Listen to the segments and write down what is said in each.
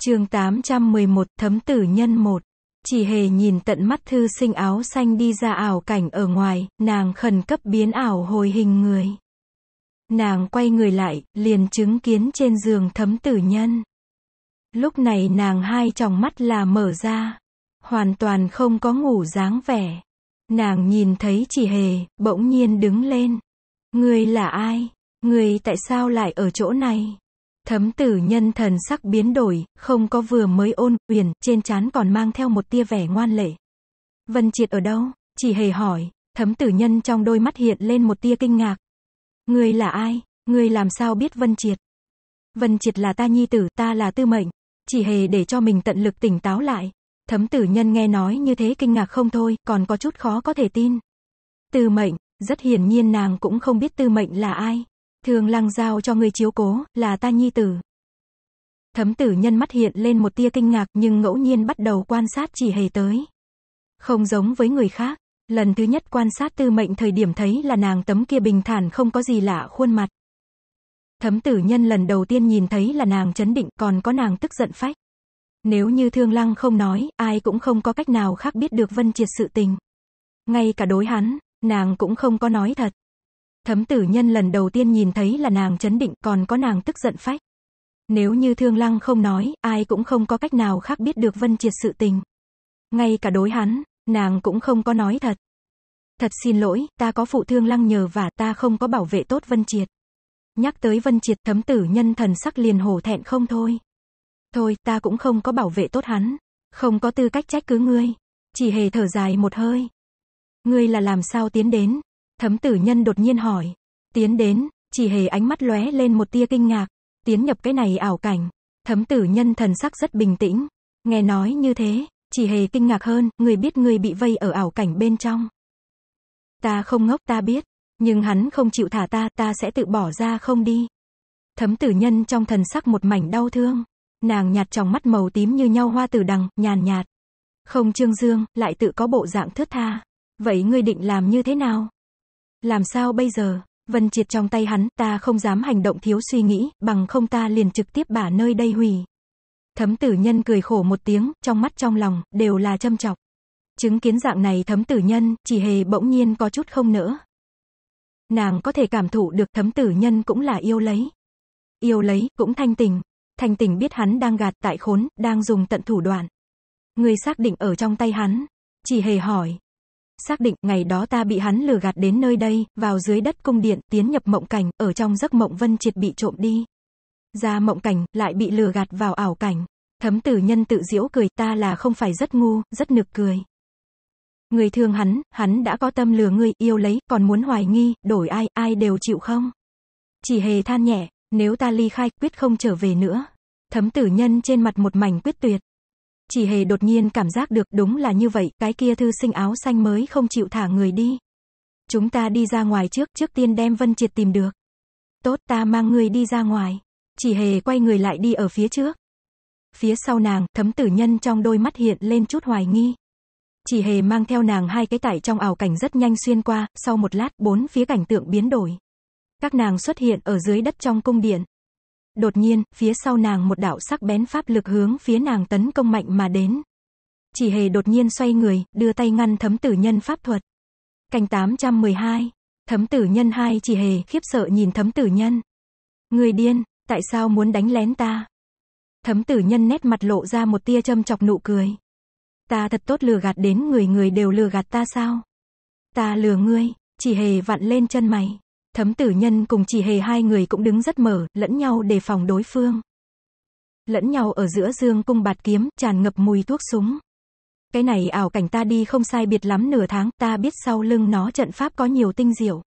chương 811, thấm tử nhân 1. Chỉ hề nhìn tận mắt thư sinh áo xanh đi ra ảo cảnh ở ngoài, nàng khẩn cấp biến ảo hồi hình người. Nàng quay người lại, liền chứng kiến trên giường thấm tử nhân. Lúc này nàng hai tròng mắt là mở ra, hoàn toàn không có ngủ dáng vẻ. Nàng nhìn thấy chỉ hề, bỗng nhiên đứng lên. người là ai? người tại sao lại ở chỗ này? Thấm tử nhân thần sắc biến đổi, không có vừa mới ôn, uyển, trên chán còn mang theo một tia vẻ ngoan lệ. Vân triệt ở đâu? Chỉ hề hỏi, thấm tử nhân trong đôi mắt hiện lên một tia kinh ngạc. người là ai? người làm sao biết Vân triệt? Vân triệt là ta nhi tử, ta là tư mệnh. Chỉ hề để cho mình tận lực tỉnh táo lại. Thấm tử nhân nghe nói như thế kinh ngạc không thôi, còn có chút khó có thể tin. Tư mệnh, rất hiển nhiên nàng cũng không biết tư mệnh là ai thường lăng giao cho người chiếu cố, là ta nhi tử. Thấm tử nhân mắt hiện lên một tia kinh ngạc nhưng ngẫu nhiên bắt đầu quan sát chỉ hề tới. Không giống với người khác, lần thứ nhất quan sát tư mệnh thời điểm thấy là nàng tấm kia bình thản không có gì lạ khuôn mặt. Thấm tử nhân lần đầu tiên nhìn thấy là nàng chấn định còn có nàng tức giận phách. Nếu như thương lăng không nói, ai cũng không có cách nào khác biết được vân triệt sự tình. Ngay cả đối hắn, nàng cũng không có nói thật. Thấm tử nhân lần đầu tiên nhìn thấy là nàng chấn định còn có nàng tức giận phách. Nếu như Thương Lăng không nói, ai cũng không có cách nào khác biết được Vân Triệt sự tình. Ngay cả đối hắn, nàng cũng không có nói thật. Thật xin lỗi, ta có phụ Thương Lăng nhờ và ta không có bảo vệ tốt Vân Triệt. Nhắc tới Vân Triệt thấm tử nhân thần sắc liền hổ thẹn không thôi. Thôi, ta cũng không có bảo vệ tốt hắn. Không có tư cách trách cứ ngươi. Chỉ hề thở dài một hơi. Ngươi là làm sao tiến đến, Thấm tử nhân đột nhiên hỏi. Tiến đến, chỉ hề ánh mắt lóe lên một tia kinh ngạc. Tiến nhập cái này ảo cảnh. Thấm tử nhân thần sắc rất bình tĩnh. Nghe nói như thế, chỉ hề kinh ngạc hơn, người biết người bị vây ở ảo cảnh bên trong. Ta không ngốc ta biết, nhưng hắn không chịu thả ta, ta sẽ tự bỏ ra không đi. Thấm tử nhân trong thần sắc một mảnh đau thương. Nàng nhạt trong mắt màu tím như nhau hoa tử đằng, nhàn nhạt. Không trương dương, lại tự có bộ dạng thướt tha. Vậy ngươi định làm như thế nào? Làm sao bây giờ? Vân Triệt trong tay hắn, ta không dám hành động thiếu suy nghĩ, bằng không ta liền trực tiếp bả nơi đây hủy. Thấm tử nhân cười khổ một tiếng, trong mắt trong lòng, đều là châm chọc. Chứng kiến dạng này thấm tử nhân, chỉ hề bỗng nhiên có chút không nỡ. Nàng có thể cảm thụ được thấm tử nhân cũng là yêu lấy. Yêu lấy, cũng thanh tình. Thanh tình biết hắn đang gạt tại khốn, đang dùng tận thủ đoạn. Người xác định ở trong tay hắn. Chỉ hề hỏi, xác định ngày đó ta bị hắn lừa gạt đến nơi đây, vào dưới đất cung điện, tiến nhập mộng cảnh, ở trong giấc mộng Vân Triệt bị trộm đi. Ra mộng cảnh, lại bị lừa gạt vào ảo cảnh. Thấm tử nhân tự diễu cười, ta là không phải rất ngu, rất nực cười. Người thương hắn, hắn đã có tâm lừa người, yêu lấy, còn muốn hoài nghi, đổi ai, ai đều chịu không? Chỉ hề than nhẹ, nếu ta ly khai, quyết không trở về nữa. Thấm tử nhân trên mặt một mảnh quyết tuyệt. Chỉ hề đột nhiên cảm giác được đúng là như vậy, cái kia thư sinh áo xanh mới không chịu thả người đi. Chúng ta đi ra ngoài trước, trước tiên đem Vân Triệt tìm được. Tốt ta mang người đi ra ngoài. Chỉ hề quay người lại đi ở phía trước. Phía sau nàng, thấm tử nhân trong đôi mắt hiện lên chút hoài nghi. Chỉ hề mang theo nàng hai cái tải trong ảo cảnh rất nhanh xuyên qua, sau một lát bốn phía cảnh tượng biến đổi. Các nàng xuất hiện ở dưới đất trong cung điện. Đột nhiên, phía sau nàng một đạo sắc bén pháp lực hướng phía nàng tấn công mạnh mà đến. Chỉ hề đột nhiên xoay người, đưa tay ngăn thấm tử nhân pháp thuật. Canh 812, thấm tử nhân hai chỉ hề khiếp sợ nhìn thấm tử nhân. Người điên, tại sao muốn đánh lén ta? Thấm tử nhân nét mặt lộ ra một tia châm chọc nụ cười. Ta thật tốt lừa gạt đến người người đều lừa gạt ta sao? Ta lừa ngươi, chỉ hề vặn lên chân mày. Thấm tử nhân cùng chỉ hề hai người cũng đứng rất mở, lẫn nhau đề phòng đối phương. Lẫn nhau ở giữa dương cung bạt kiếm, tràn ngập mùi thuốc súng. Cái này ảo cảnh ta đi không sai biệt lắm nửa tháng, ta biết sau lưng nó trận pháp có nhiều tinh diệu.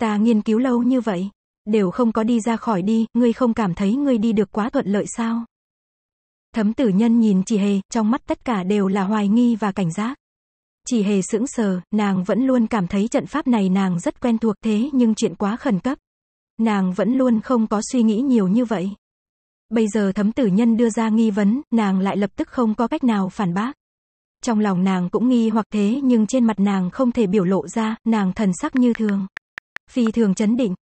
Ta nghiên cứu lâu như vậy, đều không có đi ra khỏi đi, ngươi không cảm thấy ngươi đi được quá thuận lợi sao? Thấm tử nhân nhìn chỉ hề, trong mắt tất cả đều là hoài nghi và cảnh giác. Chỉ hề sững sờ, nàng vẫn luôn cảm thấy trận pháp này nàng rất quen thuộc thế nhưng chuyện quá khẩn cấp. Nàng vẫn luôn không có suy nghĩ nhiều như vậy. Bây giờ thấm tử nhân đưa ra nghi vấn, nàng lại lập tức không có cách nào phản bác. Trong lòng nàng cũng nghi hoặc thế nhưng trên mặt nàng không thể biểu lộ ra, nàng thần sắc như thường. Phi thường chấn định.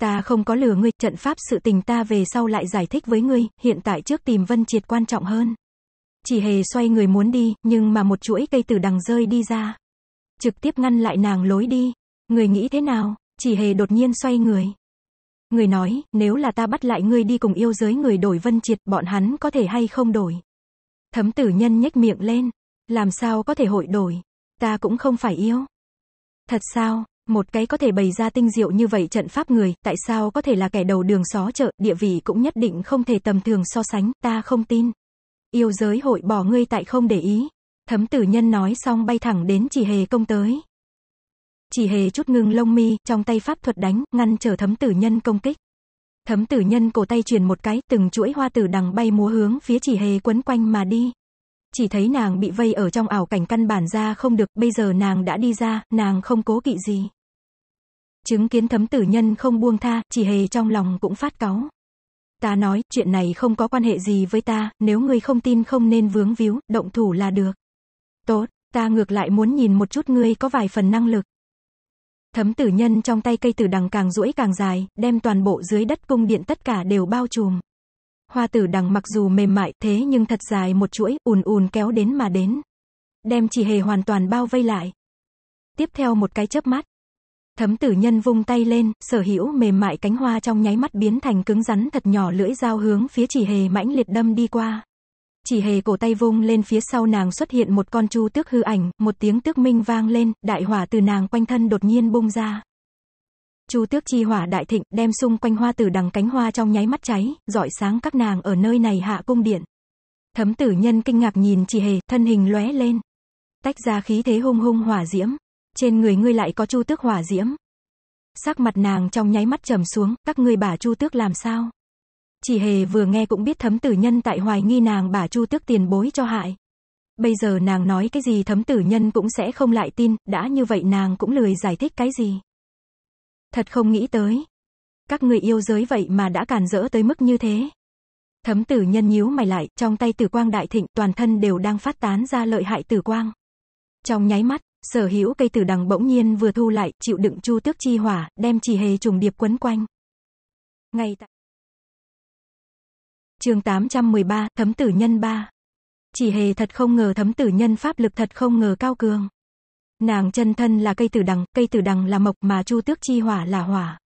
Ta không có lừa ngươi, trận pháp sự tình ta về sau lại giải thích với ngươi, hiện tại trước tìm vân triệt quan trọng hơn. Chỉ hề xoay người muốn đi, nhưng mà một chuỗi cây từ đằng rơi đi ra. Trực tiếp ngăn lại nàng lối đi. Người nghĩ thế nào? Chỉ hề đột nhiên xoay người. Người nói, nếu là ta bắt lại ngươi đi cùng yêu giới người đổi vân triệt, bọn hắn có thể hay không đổi. Thấm tử nhân nhếch miệng lên. Làm sao có thể hội đổi? Ta cũng không phải yêu. Thật sao, một cái có thể bày ra tinh diệu như vậy trận pháp người, tại sao có thể là kẻ đầu đường xó chợ, địa vị cũng nhất định không thể tầm thường so sánh, ta không tin. Yêu giới hội bỏ ngươi tại không để ý. Thấm tử nhân nói xong bay thẳng đến chỉ hề công tới. Chỉ hề chút ngưng lông mi, trong tay pháp thuật đánh, ngăn trở thấm tử nhân công kích. Thấm tử nhân cổ tay truyền một cái, từng chuỗi hoa tử đằng bay múa hướng phía chỉ hề quấn quanh mà đi. Chỉ thấy nàng bị vây ở trong ảo cảnh căn bản ra không được, bây giờ nàng đã đi ra, nàng không cố kỵ gì. Chứng kiến thấm tử nhân không buông tha, chỉ hề trong lòng cũng phát cáu. Ta nói, chuyện này không có quan hệ gì với ta, nếu ngươi không tin không nên vướng víu, động thủ là được. Tốt, ta ngược lại muốn nhìn một chút ngươi có vài phần năng lực. Thấm tử nhân trong tay cây tử đằng càng duỗi càng dài, đem toàn bộ dưới đất cung điện tất cả đều bao trùm. Hoa tử đằng mặc dù mềm mại thế nhưng thật dài một chuỗi, ùn ùn kéo đến mà đến. Đem chỉ hề hoàn toàn bao vây lại. Tiếp theo một cái chớp mắt, Thấm tử nhân vung tay lên, sở hữu mềm mại cánh hoa trong nháy mắt biến thành cứng rắn thật nhỏ lưỡi dao hướng phía chỉ hề mãnh liệt đâm đi qua. Chỉ hề cổ tay vung lên phía sau nàng xuất hiện một con chu tước hư ảnh, một tiếng tước minh vang lên, đại hỏa từ nàng quanh thân đột nhiên bung ra. Chu tước chi hỏa đại thịnh, đem xung quanh hoa tử đằng cánh hoa trong nháy mắt cháy, rọi sáng các nàng ở nơi này hạ cung điện. Thấm tử nhân kinh ngạc nhìn chỉ hề, thân hình lóe lên. Tách ra khí thế hung hung hỏa diễm, trên người ngươi lại có chu tước hỏa diễm. Sắc mặt nàng trong nháy mắt trầm xuống, các ngươi bả chu tước làm sao? Chỉ hề vừa nghe cũng biết thấm tử nhân tại hoài nghi nàng bả chu tước tiền bối cho hại. Bây giờ nàng nói cái gì thấm tử nhân cũng sẽ không lại tin, đã như vậy nàng cũng lười giải thích cái gì. Thật không nghĩ tới. Các người yêu giới vậy mà đã càn rỡ tới mức như thế. Thấm tử nhân nhíu mày lại, trong tay tử quang đại thịnh, toàn thân đều đang phát tán ra lợi hại tử quang. Trong nháy mắt, Sở hữu cây tử đằng bỗng nhiên vừa thu lại, chịu đựng chu tước chi hỏa, đem chỉ hề trùng điệp quấn quanh. Ngay tại chương 813, thấm tử nhân 3. Chỉ hề thật không ngờ thấm tử nhân pháp lực thật không ngờ cao cường. Nàng chân thân là cây tử đằng, cây tử đằng là mộc mà chu tước chi hỏa là hỏa.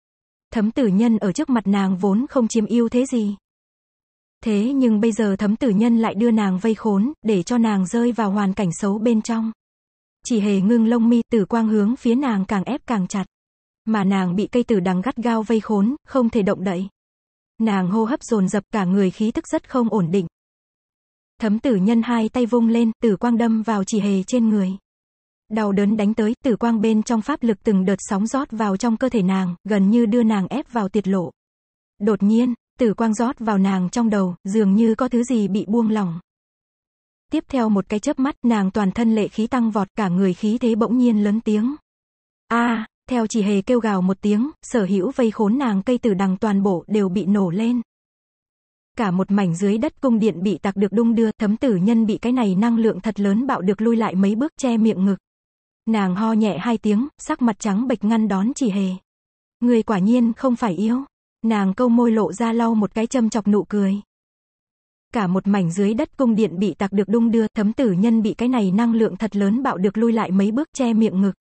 Thấm tử nhân ở trước mặt nàng vốn không chiếm ưu thế gì. Thế nhưng bây giờ thấm tử nhân lại đưa nàng vây khốn, để cho nàng rơi vào hoàn cảnh xấu bên trong. Chỉ hề ngưng lông mi tử quang hướng phía nàng càng ép càng chặt. Mà nàng bị cây tử đằng gắt gao vây khốn, không thể động đậy. Nàng hô hấp dồn dập cả người khí tức rất không ổn định. Thấm tử nhân hai tay vung lên, tử quang đâm vào chỉ hề trên người. Đau đớn đánh tới, tử quang bên trong pháp lực từng đợt sóng rót vào trong cơ thể nàng, gần như đưa nàng ép vào tiệt lộ. Đột nhiên, tử quang rót vào nàng trong đầu, dường như có thứ gì bị buông lỏng tiếp theo một cái chớp mắt, nàng toàn thân lệ khí tăng vọt, cả người khí thế bỗng nhiên lớn tiếng. A, theo chỉ hề kêu gào một tiếng, sở hữu vây khốn nàng cây tử đằng toàn bộ đều bị nổ lên. Cả một mảnh dưới đất cung điện bị tạc được đung đưa, thấm tử nhân bị cái này năng lượng thật lớn bạo được lui lại mấy bước che miệng ngực. Nàng ho nhẹ hai tiếng, sắc mặt trắng bệch ngăn đón chỉ hề. Người quả nhiên không phải yếu. Nàng câu môi lộ ra lau một cái châm chọc nụ cười cả một mảnh dưới đất cung điện bị tạc được đung đưa, thấm tử nhân bị cái này năng lượng thật lớn bạo được lui lại mấy bước che miệng ngực.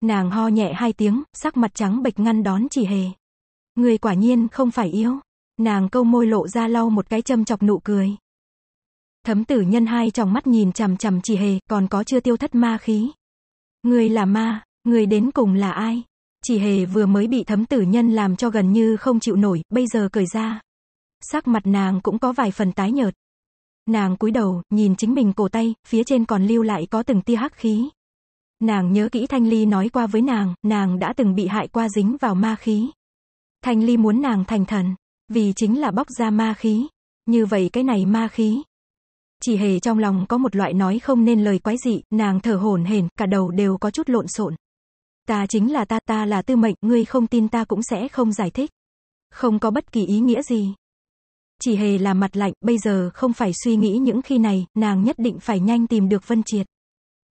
Nàng ho nhẹ hai tiếng, sắc mặt trắng bệch ngăn đón chỉ hề. Người quả nhiên không phải yếu. Nàng câu môi lộ ra lau một cái châm chọc nụ cười. Thấm tử nhân hai tròng mắt nhìn chằm chằm chỉ hề, còn có chưa tiêu thất ma khí. Người là ma, người đến cùng là ai? Chỉ hề vừa mới bị thấm tử nhân làm cho gần như không chịu nổi, bây giờ cười ra sắc mặt nàng cũng có vài phần tái nhợt. Nàng cúi đầu, nhìn chính mình cổ tay, phía trên còn lưu lại có từng tia hắc khí. Nàng nhớ kỹ Thanh Ly nói qua với nàng, nàng đã từng bị hại qua dính vào ma khí. Thanh Ly muốn nàng thành thần, vì chính là bóc ra ma khí. Như vậy cái này ma khí. Chỉ hề trong lòng có một loại nói không nên lời quái dị, nàng thở hổn hển, cả đầu đều có chút lộn xộn. Ta chính là ta, ta là tư mệnh, ngươi không tin ta cũng sẽ không giải thích. Không có bất kỳ ý nghĩa gì chỉ hề là mặt lạnh, bây giờ không phải suy nghĩ những khi này, nàng nhất định phải nhanh tìm được Vân Triệt.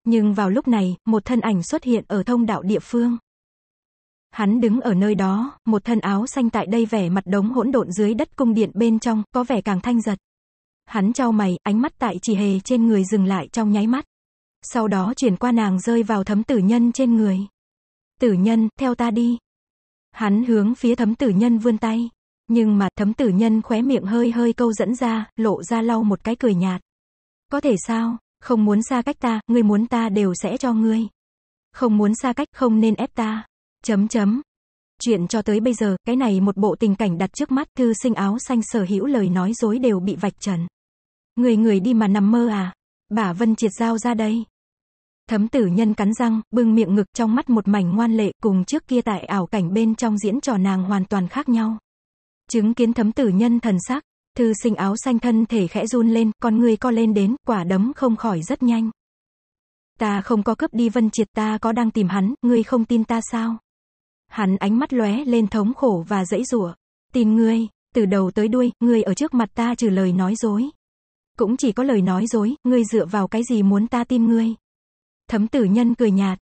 Nhưng vào lúc này, một thân ảnh xuất hiện ở thông đạo địa phương. Hắn đứng ở nơi đó, một thân áo xanh tại đây vẻ mặt đống hỗn độn dưới đất cung điện bên trong, có vẻ càng thanh giật. Hắn trao mày, ánh mắt tại chỉ hề trên người dừng lại trong nháy mắt. Sau đó chuyển qua nàng rơi vào thấm tử nhân trên người. Tử nhân, theo ta đi. Hắn hướng phía thấm tử nhân vươn tay. Nhưng mà thấm tử nhân khóe miệng hơi hơi câu dẫn ra, lộ ra lau một cái cười nhạt. Có thể sao, không muốn xa cách ta, ngươi muốn ta đều sẽ cho ngươi. Không muốn xa cách, không nên ép ta. Chấm chấm. Chuyện cho tới bây giờ, cái này một bộ tình cảnh đặt trước mắt thư sinh áo xanh sở hữu lời nói dối đều bị vạch trần. Người người đi mà nằm mơ à? bà Vân triệt dao ra đây. Thấm tử nhân cắn răng, bưng miệng ngực trong mắt một mảnh ngoan lệ cùng trước kia tại ảo cảnh bên trong diễn trò nàng hoàn toàn khác nhau. Chứng kiến thấm tử nhân thần sắc, thư sinh áo xanh thân thể khẽ run lên, con người co lên đến, quả đấm không khỏi rất nhanh. Ta không có cướp đi vân triệt ta có đang tìm hắn, ngươi không tin ta sao? Hắn ánh mắt lóe lên thống khổ và dãy rủa Tin ngươi, từ đầu tới đuôi, ngươi ở trước mặt ta trừ lời nói dối. Cũng chỉ có lời nói dối, ngươi dựa vào cái gì muốn ta tin ngươi. Thấm tử nhân cười nhạt,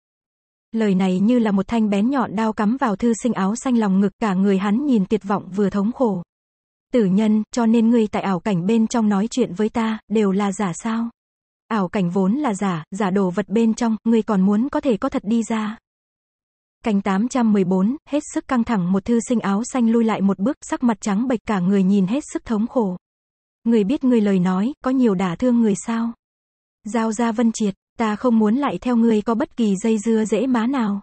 lời này như là một thanh bén nhọn đao cắm vào thư sinh áo xanh lòng ngực, cả người hắn nhìn tuyệt vọng vừa thống khổ. Tử nhân, cho nên ngươi tại ảo cảnh bên trong nói chuyện với ta, đều là giả sao? Ảo cảnh vốn là giả, giả đồ vật bên trong, ngươi còn muốn có thể có thật đi ra. Cành 814, hết sức căng thẳng một thư sinh áo xanh lui lại một bước, sắc mặt trắng bệch cả người nhìn hết sức thống khổ. Người biết người lời nói, có nhiều đả thương người sao? Giao ra vân triệt, Ta không muốn lại theo ngươi có bất kỳ dây dưa dễ má nào.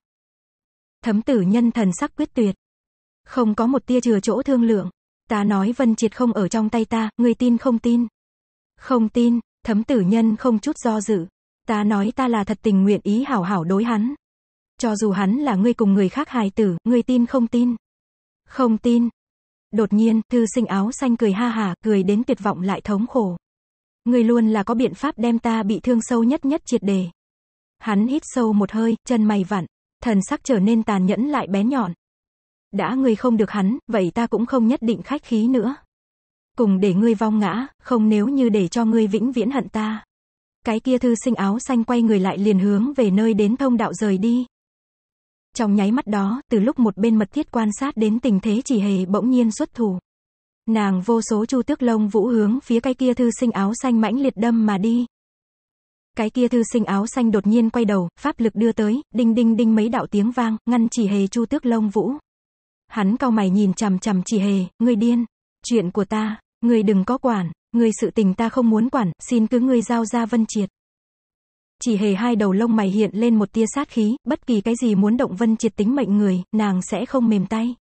Thấm tử nhân thần sắc quyết tuyệt. Không có một tia chừa chỗ thương lượng. Ta nói Vân Triệt không ở trong tay ta, ngươi tin không tin? Không tin, thấm tử nhân không chút do dự. Ta nói ta là thật tình nguyện ý hảo hảo đối hắn. Cho dù hắn là ngươi cùng người khác hài tử, ngươi tin không tin? Không tin. Đột nhiên, thư sinh áo xanh cười ha hà, cười đến tuyệt vọng lại thống khổ. Người luôn là có biện pháp đem ta bị thương sâu nhất nhất triệt đề. Hắn hít sâu một hơi, chân mày vặn, thần sắc trở nên tàn nhẫn lại bé nhọn. Đã ngươi không được hắn, vậy ta cũng không nhất định khách khí nữa. Cùng để ngươi vong ngã, không nếu như để cho ngươi vĩnh viễn hận ta. Cái kia thư sinh áo xanh quay người lại liền hướng về nơi đến thông đạo rời đi. Trong nháy mắt đó, từ lúc một bên mật thiết quan sát đến tình thế chỉ hề bỗng nhiên xuất thủ. Nàng vô số chu tước lông vũ hướng phía cái kia thư sinh áo xanh mãnh liệt đâm mà đi. Cái kia thư sinh áo xanh đột nhiên quay đầu, pháp lực đưa tới, đinh đinh đinh mấy đạo tiếng vang, ngăn chỉ hề chu tước lông vũ. Hắn cao mày nhìn chằm chằm chỉ hề, ngươi điên. Chuyện của ta, ngươi đừng có quản, ngươi sự tình ta không muốn quản, xin cứ ngươi giao ra vân triệt. Chỉ hề hai đầu lông mày hiện lên một tia sát khí, bất kỳ cái gì muốn động vân triệt tính mệnh người, nàng sẽ không mềm tay.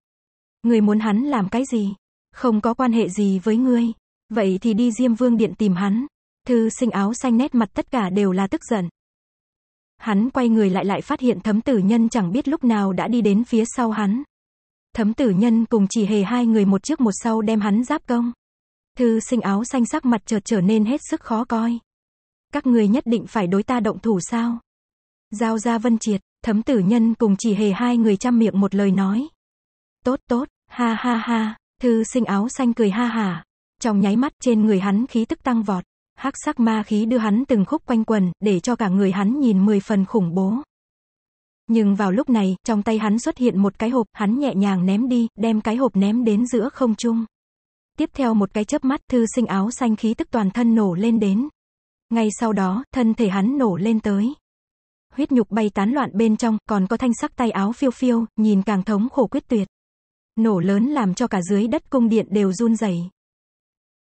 Người muốn hắn làm cái gì, không có quan hệ gì với ngươi. Vậy thì đi Diêm Vương Điện tìm hắn. Thư sinh áo xanh nét mặt tất cả đều là tức giận. Hắn quay người lại lại phát hiện thấm tử nhân chẳng biết lúc nào đã đi đến phía sau hắn. Thấm tử nhân cùng chỉ hề hai người một trước một sau đem hắn giáp công. Thư sinh áo xanh sắc mặt chợt trở nên hết sức khó coi. Các người nhất định phải đối ta động thủ sao? Giao ra vân triệt, thấm tử nhân cùng chỉ hề hai người chăm miệng một lời nói. Tốt tốt, ha ha ha. Thư sinh áo xanh cười ha hả. Trong nháy mắt trên người hắn khí tức tăng vọt. hắc sắc ma khí đưa hắn từng khúc quanh quần, để cho cả người hắn nhìn mười phần khủng bố. Nhưng vào lúc này, trong tay hắn xuất hiện một cái hộp, hắn nhẹ nhàng ném đi, đem cái hộp ném đến giữa không trung. Tiếp theo một cái chớp mắt, thư sinh áo xanh khí tức toàn thân nổ lên đến. Ngay sau đó, thân thể hắn nổ lên tới. Huyết nhục bay tán loạn bên trong, còn có thanh sắc tay áo phiêu phiêu, nhìn càng thống khổ quyết tuyệt. Nổ lớn làm cho cả dưới đất cung điện đều run rẩy.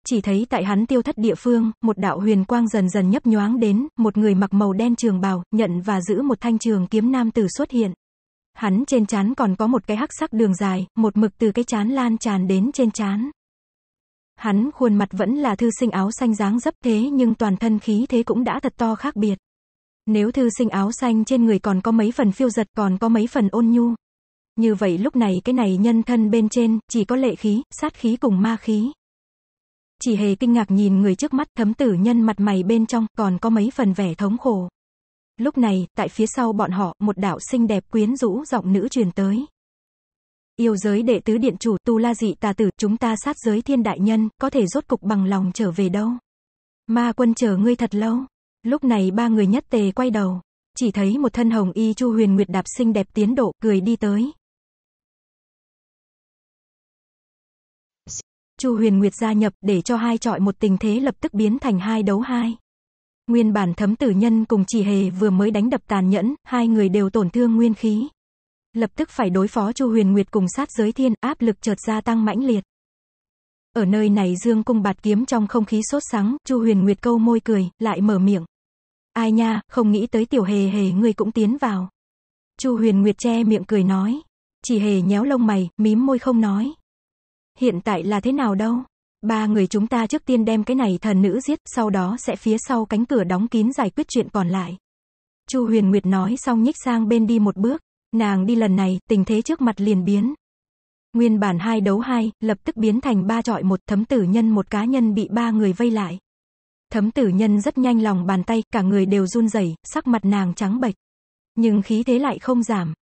Chỉ thấy tại hắn tiêu thất địa phương, một đạo huyền quang dần dần nhấp nhoáng đến, một người mặc màu đen trường bào, nhận và giữ một thanh trường kiếm nam tử xuất hiện. Hắn trên chán còn có một cái hắc sắc đường dài, một mực từ cái chán lan tràn đến trên chán. Hắn khuôn mặt vẫn là thư sinh áo xanh dáng dấp thế nhưng toàn thân khí thế cũng đã thật to khác biệt. Nếu thư sinh áo xanh trên người còn có mấy phần phiêu giật còn có mấy phần ôn nhu, như vậy lúc này cái này nhân thân bên trên, chỉ có lệ khí, sát khí cùng ma khí. Chỉ hề kinh ngạc nhìn người trước mắt thấm tử nhân mặt mày bên trong, còn có mấy phần vẻ thống khổ. Lúc này, tại phía sau bọn họ, một đạo xinh đẹp quyến rũ giọng nữ truyền tới. Yêu giới đệ tứ điện chủ tu la dị tà tử, chúng ta sát giới thiên đại nhân, có thể rốt cục bằng lòng trở về đâu. Ma quân chờ ngươi thật lâu. Lúc này ba người nhất tề quay đầu, chỉ thấy một thân hồng y chu huyền nguyệt đạp xinh đẹp tiến độ, cười đi tới. Chu Huyền Nguyệt gia nhập để cho hai trọi một tình thế lập tức biến thành hai đấu hai. Nguyên bản thấm tử nhân cùng chỉ hề vừa mới đánh đập tàn nhẫn, hai người đều tổn thương nguyên khí. Lập tức phải đối phó Chu Huyền Nguyệt cùng sát giới thiên, áp lực chợt gia tăng mãnh liệt. Ở nơi này dương cung bạt kiếm trong không khí sốt sắng, Chu Huyền Nguyệt câu môi cười, lại mở miệng. Ai nha, không nghĩ tới tiểu hề hề người cũng tiến vào. Chu Huyền Nguyệt che miệng cười nói. Chỉ hề nhéo lông mày, mím môi không nói. Hiện tại là thế nào đâu? Ba người chúng ta trước tiên đem cái này thần nữ giết, sau đó sẽ phía sau cánh cửa đóng kín giải quyết chuyện còn lại. Chu Huyền Nguyệt nói xong nhích sang bên đi một bước, nàng đi lần này, tình thế trước mặt liền biến. Nguyên bản hai đấu hai, lập tức biến thành ba trọi một thấm tử nhân một cá nhân bị ba người vây lại. Thấm tử nhân rất nhanh lòng bàn tay, cả người đều run rẩy, sắc mặt nàng trắng bệch. Nhưng khí thế lại không giảm.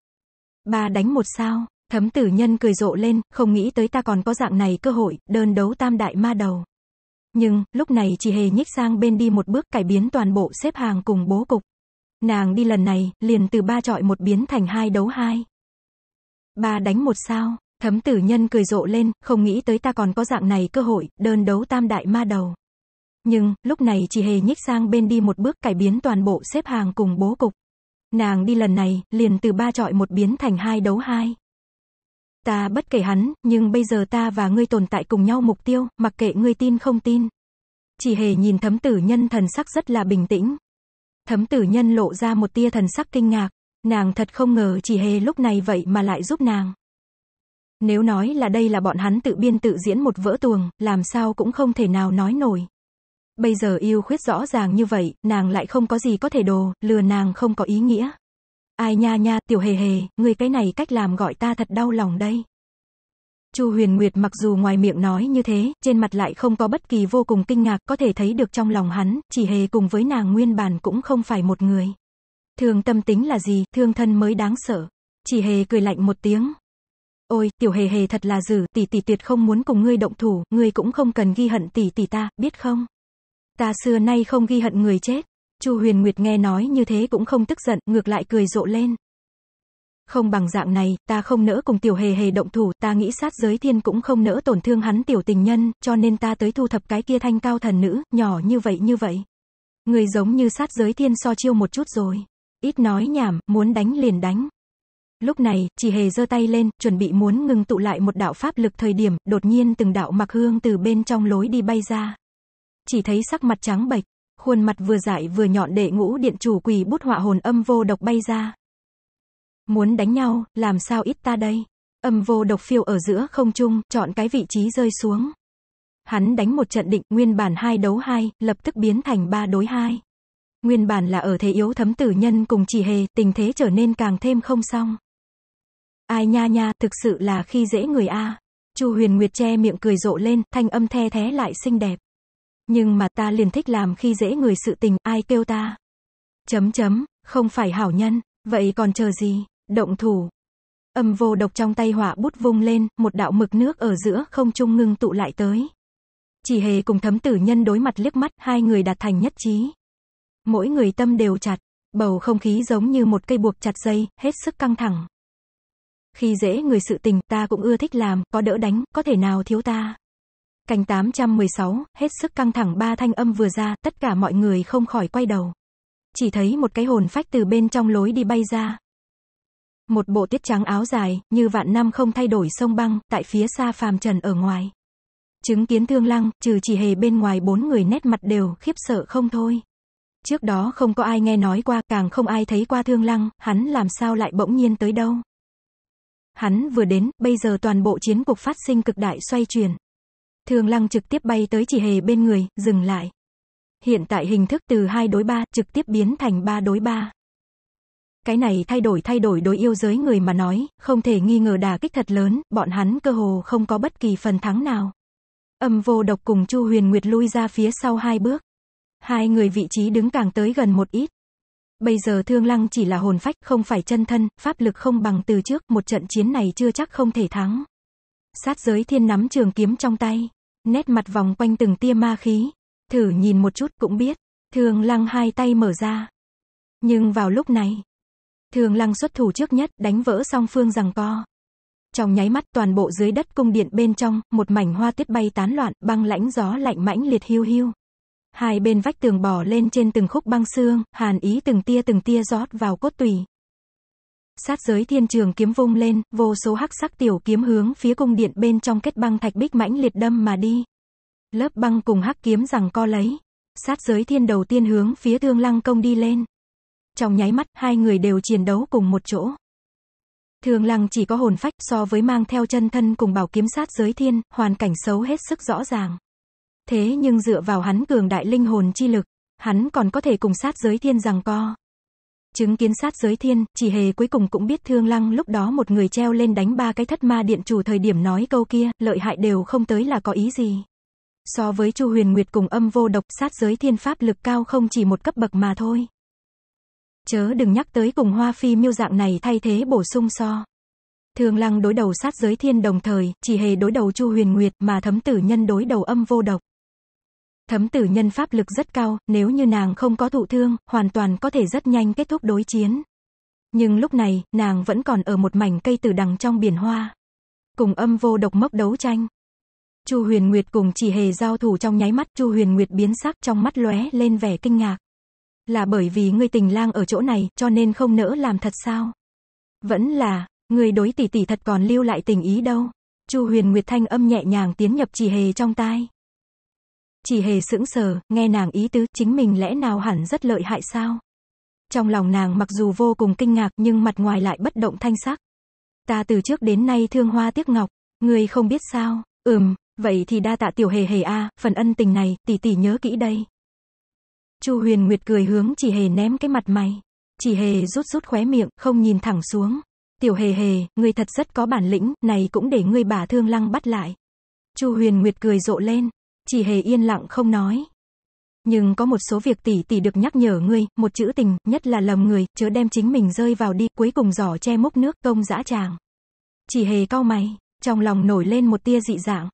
Ba đánh một sao, Thấm tử nhân cười rộ lên, không nghĩ tới ta còn có dạng này cơ hội, đơn đấu tam đại ma đầu. Nhưng, lúc này chỉ hề nhích sang bên đi một bước cải biến toàn bộ xếp hàng cùng bố cục. Nàng đi lần này, liền từ ba trọi một biến thành hai đấu hai. Ba đánh một sao, thấm tử nhân cười rộ lên, không nghĩ tới ta còn có dạng này cơ hội, đơn đấu tam đại ma đầu. Nhưng, lúc này chỉ hề nhích sang bên đi một bước cải biến toàn bộ xếp hàng cùng bố cục. Nàng đi lần này, liền từ ba trọi một biến thành hai đấu hai. Ta bất kể hắn, nhưng bây giờ ta và ngươi tồn tại cùng nhau mục tiêu, mặc kệ ngươi tin không tin. Chỉ hề nhìn thấm tử nhân thần sắc rất là bình tĩnh. Thấm tử nhân lộ ra một tia thần sắc kinh ngạc. Nàng thật không ngờ chỉ hề lúc này vậy mà lại giúp nàng. Nếu nói là đây là bọn hắn tự biên tự diễn một vỡ tuồng, làm sao cũng không thể nào nói nổi. Bây giờ yêu khuyết rõ ràng như vậy, nàng lại không có gì có thể đồ, lừa nàng không có ý nghĩa. Ai nha nha, tiểu hề hề, người cái này cách làm gọi ta thật đau lòng đây. Chu Huyền Nguyệt mặc dù ngoài miệng nói như thế, trên mặt lại không có bất kỳ vô cùng kinh ngạc, có thể thấy được trong lòng hắn, chỉ hề cùng với nàng nguyên bản cũng không phải một người. Thường tâm tính là gì, thương thân mới đáng sợ. Chỉ hề cười lạnh một tiếng. Ôi, tiểu hề hề thật là dử tỷ tỷ tuyệt không muốn cùng ngươi động thủ, ngươi cũng không cần ghi hận tỷ tỷ ta, biết không? Ta xưa nay không ghi hận người chết. Chu Huyền Nguyệt nghe nói như thế cũng không tức giận, ngược lại cười rộ lên. Không bằng dạng này, ta không nỡ cùng tiểu hề hề động thủ, ta nghĩ sát giới thiên cũng không nỡ tổn thương hắn tiểu tình nhân, cho nên ta tới thu thập cái kia thanh cao thần nữ, nhỏ như vậy như vậy. Người giống như sát giới thiên so chiêu một chút rồi. Ít nói nhảm, muốn đánh liền đánh. Lúc này, chỉ hề giơ tay lên, chuẩn bị muốn ngưng tụ lại một đạo pháp lực thời điểm, đột nhiên từng đạo mặc hương từ bên trong lối đi bay ra. Chỉ thấy sắc mặt trắng bệch, khuôn mặt vừa dại vừa nhọn để ngũ điện chủ quỳ bút họa hồn âm vô độc bay ra. Muốn đánh nhau, làm sao ít ta đây? Âm vô độc phiêu ở giữa không trung, chọn cái vị trí rơi xuống. Hắn đánh một trận định, nguyên bản hai đấu hai, lập tức biến thành ba đối hai. Nguyên bản là ở thế yếu thấm tử nhân cùng chỉ hề, tình thế trở nên càng thêm không xong. Ai nha nha, thực sự là khi dễ người A. Chu Huyền Nguyệt che miệng cười rộ lên, thanh âm the thế lại xinh đẹp. Nhưng mà ta liền thích làm khi dễ người sự tình, ai kêu ta. Chấm chấm, không phải hảo nhân, vậy còn chờ gì, động thủ. Âm vô độc trong tay hỏa bút vung lên, một đạo mực nước ở giữa không trung ngưng tụ lại tới. Chỉ hề cùng thấm tử nhân đối mặt liếc mắt, hai người đạt thành nhất trí. Mỗi người tâm đều chặt, bầu không khí giống như một cây buộc chặt dây, hết sức căng thẳng. Khi dễ người sự tình, ta cũng ưa thích làm, có đỡ đánh, có thể nào thiếu ta. Cánh 816, hết sức căng thẳng ba thanh âm vừa ra, tất cả mọi người không khỏi quay đầu. Chỉ thấy một cái hồn phách từ bên trong lối đi bay ra. Một bộ tiết trắng áo dài, như vạn năm không thay đổi sông băng, tại phía xa phàm trần ở ngoài. Chứng kiến thương lăng, trừ chỉ hề bên ngoài bốn người nét mặt đều, khiếp sợ không thôi. Trước đó không có ai nghe nói qua, càng không ai thấy qua thương lăng, hắn làm sao lại bỗng nhiên tới đâu. Hắn vừa đến, bây giờ toàn bộ chiến cuộc phát sinh cực đại xoay chuyển. Thường lăng trực tiếp bay tới chỉ hề bên người, dừng lại. Hiện tại hình thức từ 2 đối 3 trực tiếp biến thành 3 đối 3. Cái này thay đổi thay đổi đối yêu giới người mà nói, không thể nghi ngờ đà kích thật lớn, bọn hắn cơ hồ không có bất kỳ phần thắng nào. Âm vô độc cùng Chu Huyền Nguyệt lui ra phía sau hai bước. Hai người vị trí đứng càng tới gần một ít. Bây giờ Thương Lăng chỉ là hồn phách, không phải chân thân, pháp lực không bằng từ trước, một trận chiến này chưa chắc không thể thắng. Sát giới thiên nắm trường kiếm trong tay nét mặt vòng quanh từng tia ma khí. Thử nhìn một chút cũng biết, thường lăng hai tay mở ra. Nhưng vào lúc này, thường lăng xuất thủ trước nhất đánh vỡ song phương rằng co. Trong nháy mắt toàn bộ dưới đất cung điện bên trong, một mảnh hoa tuyết bay tán loạn, băng lãnh gió lạnh mãnh liệt hiu hiu. Hai bên vách tường bò lên trên từng khúc băng xương, hàn ý từng tia từng tia rót vào cốt tùy. Sát giới thiên trường kiếm vung lên, vô số hắc sắc tiểu kiếm hướng phía cung điện bên trong kết băng thạch bích mãnh liệt đâm mà đi. Lớp băng cùng hắc kiếm rằng co lấy. Sát giới thiên đầu tiên hướng phía thương lăng công đi lên. Trong nháy mắt, hai người đều chiến đấu cùng một chỗ. Thương lăng chỉ có hồn phách so với mang theo chân thân cùng bảo kiếm sát giới thiên, hoàn cảnh xấu hết sức rõ ràng. Thế nhưng dựa vào hắn cường đại linh hồn chi lực, hắn còn có thể cùng sát giới thiên rằng co chứng kiến sát giới thiên, chỉ hề cuối cùng cũng biết thương lăng lúc đó một người treo lên đánh ba cái thất ma điện chủ thời điểm nói câu kia, lợi hại đều không tới là có ý gì. So với Chu Huyền Nguyệt cùng âm vô độc sát giới thiên pháp lực cao không chỉ một cấp bậc mà thôi. Chớ đừng nhắc tới cùng hoa phi miêu dạng này thay thế bổ sung so. thương lăng đối đầu sát giới thiên đồng thời, chỉ hề đối đầu Chu Huyền Nguyệt mà thấm tử nhân đối đầu âm vô độc. Thấm tử nhân pháp lực rất cao, nếu như nàng không có thụ thương, hoàn toàn có thể rất nhanh kết thúc đối chiến. Nhưng lúc này, nàng vẫn còn ở một mảnh cây tử đằng trong biển hoa. Cùng âm vô độc mốc đấu tranh. Chu Huyền Nguyệt cùng chỉ hề giao thủ trong nháy mắt, Chu Huyền Nguyệt biến sắc trong mắt lóe lên vẻ kinh ngạc. Là bởi vì ngươi tình lang ở chỗ này, cho nên không nỡ làm thật sao? Vẫn là, người đối tỷ tỷ thật còn lưu lại tình ý đâu? Chu Huyền Nguyệt thanh âm nhẹ nhàng tiến nhập chỉ hề trong tai chỉ hề sững sờ, nghe nàng ý tứ, chính mình lẽ nào hẳn rất lợi hại sao? Trong lòng nàng mặc dù vô cùng kinh ngạc nhưng mặt ngoài lại bất động thanh sắc. Ta từ trước đến nay thương hoa tiếc ngọc, người không biết sao, ừm, vậy thì đa tạ tiểu hề hề a, phần ân tình này, tỷ tỷ nhớ kỹ đây. Chu Huyền Nguyệt cười hướng chỉ hề ném cái mặt mày. Chỉ hề rút rút khóe miệng, không nhìn thẳng xuống. Tiểu hề hề, người thật rất có bản lĩnh, này cũng để ngươi bà thương lăng bắt lại. Chu Huyền Nguyệt cười rộ lên, chỉ hề yên lặng không nói. Nhưng có một số việc tỷ tỷ được nhắc nhở ngươi, một chữ tình, nhất là lầm người, chớ đem chính mình rơi vào đi, cuối cùng giỏ che múc nước, công dã tràng. Chỉ hề cau mày, trong lòng nổi lên một tia dị dạng.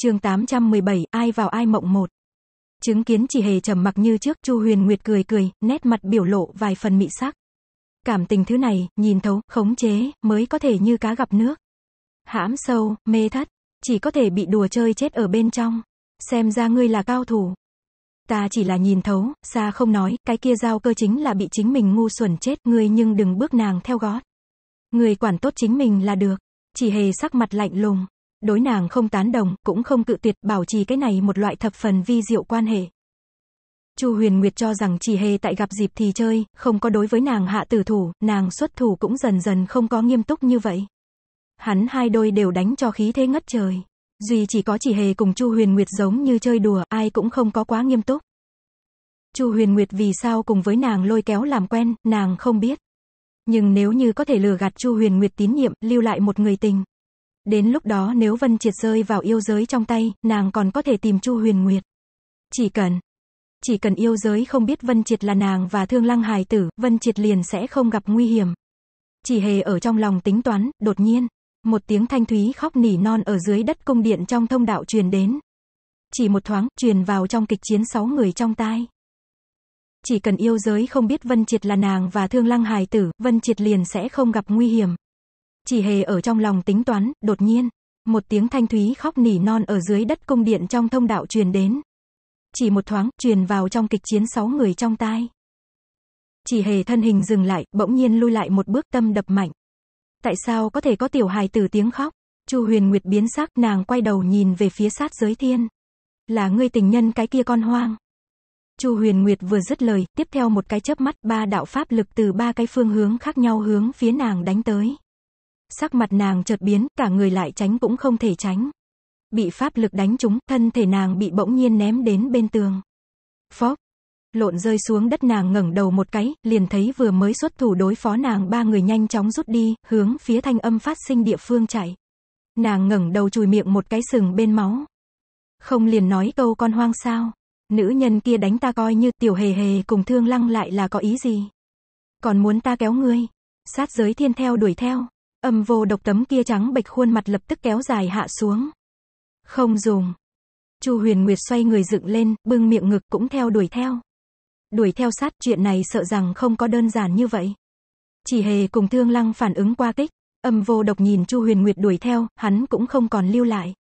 chương 817, ai vào ai mộng một. Chứng kiến chỉ hề trầm mặc như trước, Chu Huyền Nguyệt cười cười, nét mặt biểu lộ vài phần mị sắc. Cảm tình thứ này, nhìn thấu, khống chế, mới có thể như cá gặp nước. Hãm sâu, mê thất, chỉ có thể bị đùa chơi chết ở bên trong. Xem ra ngươi là cao thủ. Ta chỉ là nhìn thấu, xa không nói, cái kia giao cơ chính là bị chính mình ngu xuẩn chết, ngươi nhưng đừng bước nàng theo gót. Ngươi quản tốt chính mình là được. Chỉ hề sắc mặt lạnh lùng, đối nàng không tán đồng, cũng không cự tuyệt, bảo trì cái này một loại thập phần vi diệu quan hệ. Chu Huyền Nguyệt cho rằng chỉ hề tại gặp dịp thì chơi, không có đối với nàng hạ tử thủ, nàng xuất thủ cũng dần dần không có nghiêm túc như vậy. Hắn hai đôi đều đánh cho khí thế ngất trời. Duy chỉ có chỉ hề cùng Chu Huyền Nguyệt giống như chơi đùa, ai cũng không có quá nghiêm túc. Chu Huyền Nguyệt vì sao cùng với nàng lôi kéo làm quen, nàng không biết. Nhưng nếu như có thể lừa gạt Chu Huyền Nguyệt tín nhiệm, lưu lại một người tình. Đến lúc đó nếu Vân Triệt rơi vào yêu giới trong tay, nàng còn có thể tìm Chu Huyền Nguyệt. Chỉ cần, chỉ cần yêu giới không biết Vân Triệt là nàng và Thương Lăng hài tử, Vân Triệt liền sẽ không gặp nguy hiểm. Chỉ hề ở trong lòng tính toán, đột nhiên, một tiếng thanh thúy khóc nỉ non ở dưới đất cung điện trong thông đạo truyền đến. Chỉ một thoáng, truyền vào trong kịch chiến sáu người trong tai. Chỉ cần yêu giới không biết Vân Triệt là nàng và thương lăng hài tử, Vân Triệt liền sẽ không gặp nguy hiểm. Chỉ hề ở trong lòng tính toán, đột nhiên, một tiếng thanh thúy khóc nỉ non ở dưới đất cung điện trong thông đạo truyền đến. Chỉ một thoáng, truyền vào trong kịch chiến sáu người trong tai. Chỉ hề thân hình dừng lại, bỗng nhiên lui lại một bước tâm đập mạnh. Tại sao có thể có tiểu hài tử tiếng khóc? Chu Huyền Nguyệt biến sắc, nàng quay đầu nhìn về phía sát giới thiên. Là ngươi tình nhân cái kia con hoang. Chu Huyền Nguyệt vừa dứt lời, tiếp theo một cái chớp mắt, ba đạo pháp lực từ ba cái phương hướng khác nhau hướng phía nàng đánh tới. Sắc mặt nàng chợt biến, cả người lại tránh cũng không thể tránh. Bị pháp lực đánh trúng, thân thể nàng bị bỗng nhiên ném đến bên tường. Phó, lộn rơi xuống đất nàng ngẩng đầu một cái, liền thấy vừa mới xuất thủ đối phó nàng ba người nhanh chóng rút đi, hướng phía thanh âm phát sinh địa phương chạy. Nàng ngẩng đầu chùi miệng một cái sừng bên máu. Không liền nói câu con hoang sao. Nữ nhân kia đánh ta coi như tiểu hề hề cùng thương lăng lại là có ý gì. Còn muốn ta kéo ngươi. Sát giới thiên theo đuổi theo. Âm vô độc tấm kia trắng bệch khuôn mặt lập tức kéo dài hạ xuống. Không dùng. Chu Huyền Nguyệt xoay người dựng lên, bưng miệng ngực cũng theo đuổi theo đuổi theo sát chuyện này sợ rằng không có đơn giản như vậy. Chỉ hề cùng thương lăng phản ứng qua kích, âm vô độc nhìn Chu Huyền Nguyệt đuổi theo, hắn cũng không còn lưu lại.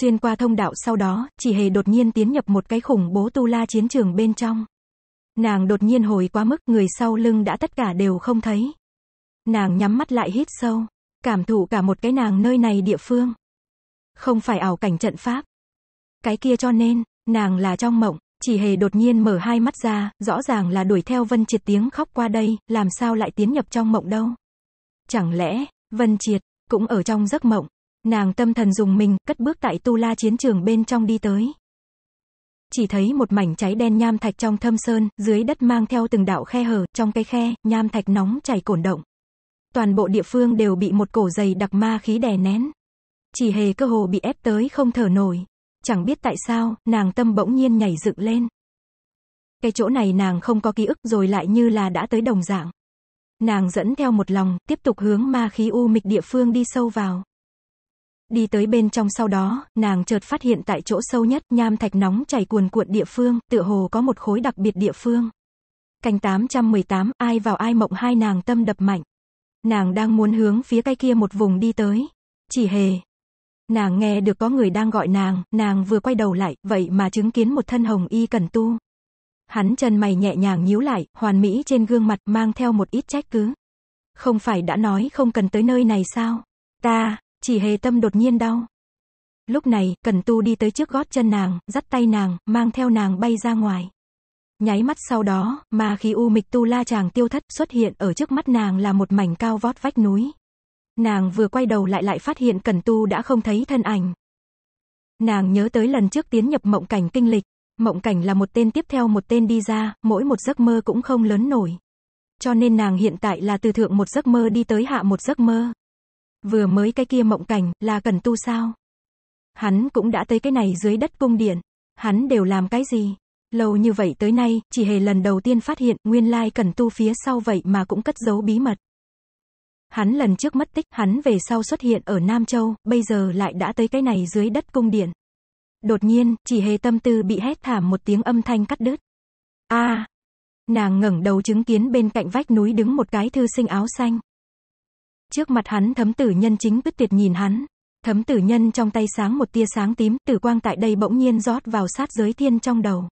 Xuyên qua thông đạo sau đó, chỉ hề đột nhiên tiến nhập một cái khủng bố tu la chiến trường bên trong. Nàng đột nhiên hồi quá mức, người sau lưng đã tất cả đều không thấy. Nàng nhắm mắt lại hít sâu, cảm thụ cả một cái nàng nơi này địa phương. Không phải ảo cảnh trận pháp. Cái kia cho nên, nàng là trong mộng, chỉ hề đột nhiên mở hai mắt ra, rõ ràng là đuổi theo Vân Triệt tiếng khóc qua đây, làm sao lại tiến nhập trong mộng đâu. Chẳng lẽ, Vân Triệt, cũng ở trong giấc mộng. Nàng tâm thần dùng mình, cất bước tại tu la chiến trường bên trong đi tới. Chỉ thấy một mảnh cháy đen nham thạch trong thâm sơn, dưới đất mang theo từng đạo khe hở, trong cây khe, nham thạch nóng chảy cổn động. Toàn bộ địa phương đều bị một cổ dày đặc ma khí đè nén. Chỉ hề cơ hồ bị ép tới không thở nổi. Chẳng biết tại sao, nàng tâm bỗng nhiên nhảy dựng lên. Cái chỗ này nàng không có ký ức rồi lại như là đã tới đồng dạng. Nàng dẫn theo một lòng, tiếp tục hướng ma khí u mịch địa phương đi sâu vào. Đi tới bên trong sau đó, nàng chợt phát hiện tại chỗ sâu nhất, nham thạch nóng chảy cuồn cuộn địa phương, tựa hồ có một khối đặc biệt địa phương. Cành 818, ai vào ai mộng hai nàng tâm đập mạnh. Nàng đang muốn hướng phía cây kia một vùng đi tới. Chỉ hề, Nàng nghe được có người đang gọi nàng, nàng vừa quay đầu lại, vậy mà chứng kiến một thân hồng y cần tu. Hắn chân mày nhẹ nhàng nhíu lại, hoàn mỹ trên gương mặt mang theo một ít trách cứ. Không phải đã nói không cần tới nơi này sao? Ta, chỉ hề tâm đột nhiên đau. Lúc này, cần tu đi tới trước gót chân nàng, dắt tay nàng, mang theo nàng bay ra ngoài. Nháy mắt sau đó, mà khi u mịch tu la chàng tiêu thất xuất hiện ở trước mắt nàng là một mảnh cao vót vách núi. Nàng vừa quay đầu lại lại phát hiện Cẩn Tu đã không thấy thân ảnh. Nàng nhớ tới lần trước tiến nhập mộng cảnh kinh lịch, mộng cảnh là một tên tiếp theo một tên đi ra, mỗi một giấc mơ cũng không lớn nổi. Cho nên nàng hiện tại là từ thượng một giấc mơ đi tới hạ một giấc mơ. Vừa mới cái kia mộng cảnh, là Cẩn Tu sao? Hắn cũng đã tới cái này dưới đất cung điện. Hắn đều làm cái gì? Lâu như vậy tới nay, chỉ hề lần đầu tiên phát hiện, nguyên lai Cẩn Tu phía sau vậy mà cũng cất giấu bí mật hắn lần trước mất tích, hắn về sau xuất hiện ở Nam Châu, bây giờ lại đã tới cái này dưới đất cung điện. Đột nhiên, chỉ hề tâm tư bị hét thảm một tiếng âm thanh cắt đứt. a Nàng ngẩng đầu chứng kiến bên cạnh vách núi đứng một cái thư sinh áo xanh. Trước mặt hắn thấm tử nhân chính bứt tuyệt nhìn hắn. Thấm tử nhân trong tay sáng một tia sáng tím, tử quang tại đây bỗng nhiên rót vào sát giới thiên trong đầu.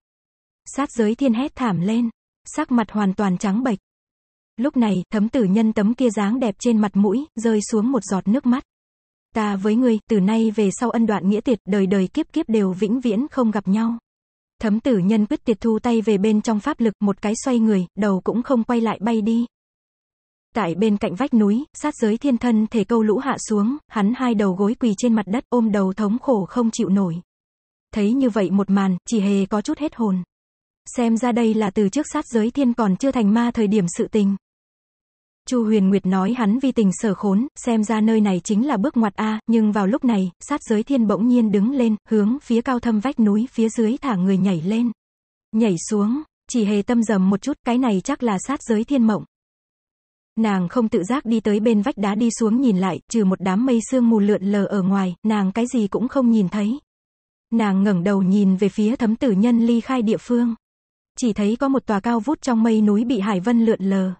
Sát giới thiên hét thảm lên, sắc mặt hoàn toàn trắng bệch, Lúc này, thấm tử nhân tấm kia dáng đẹp trên mặt mũi, rơi xuống một giọt nước mắt. Ta với ngươi, từ nay về sau ân đoạn nghĩa tiệt, đời đời kiếp kiếp đều vĩnh viễn không gặp nhau. Thấm tử nhân quyết tiệt thu tay về bên trong pháp lực, một cái xoay người, đầu cũng không quay lại bay đi. Tại bên cạnh vách núi, sát giới thiên thân thể câu lũ hạ xuống, hắn hai đầu gối quỳ trên mặt đất ôm đầu thống khổ không chịu nổi. Thấy như vậy một màn, chỉ hề có chút hết hồn. Xem ra đây là từ trước sát giới thiên còn chưa thành ma thời điểm sự tình. Chu Huyền Nguyệt nói hắn vì tình sở khốn, xem ra nơi này chính là bước ngoặt A, nhưng vào lúc này, sát giới thiên bỗng nhiên đứng lên, hướng phía cao thâm vách núi phía dưới thả người nhảy lên. Nhảy xuống, chỉ hề tâm dầm một chút, cái này chắc là sát giới thiên mộng. Nàng không tự giác đi tới bên vách đá đi xuống nhìn lại, trừ một đám mây sương mù lượn lờ ở ngoài, nàng cái gì cũng không nhìn thấy. Nàng ngẩng đầu nhìn về phía thấm tử nhân ly khai địa phương. Chỉ thấy có một tòa cao vút trong mây núi bị hải vân lượn lờ.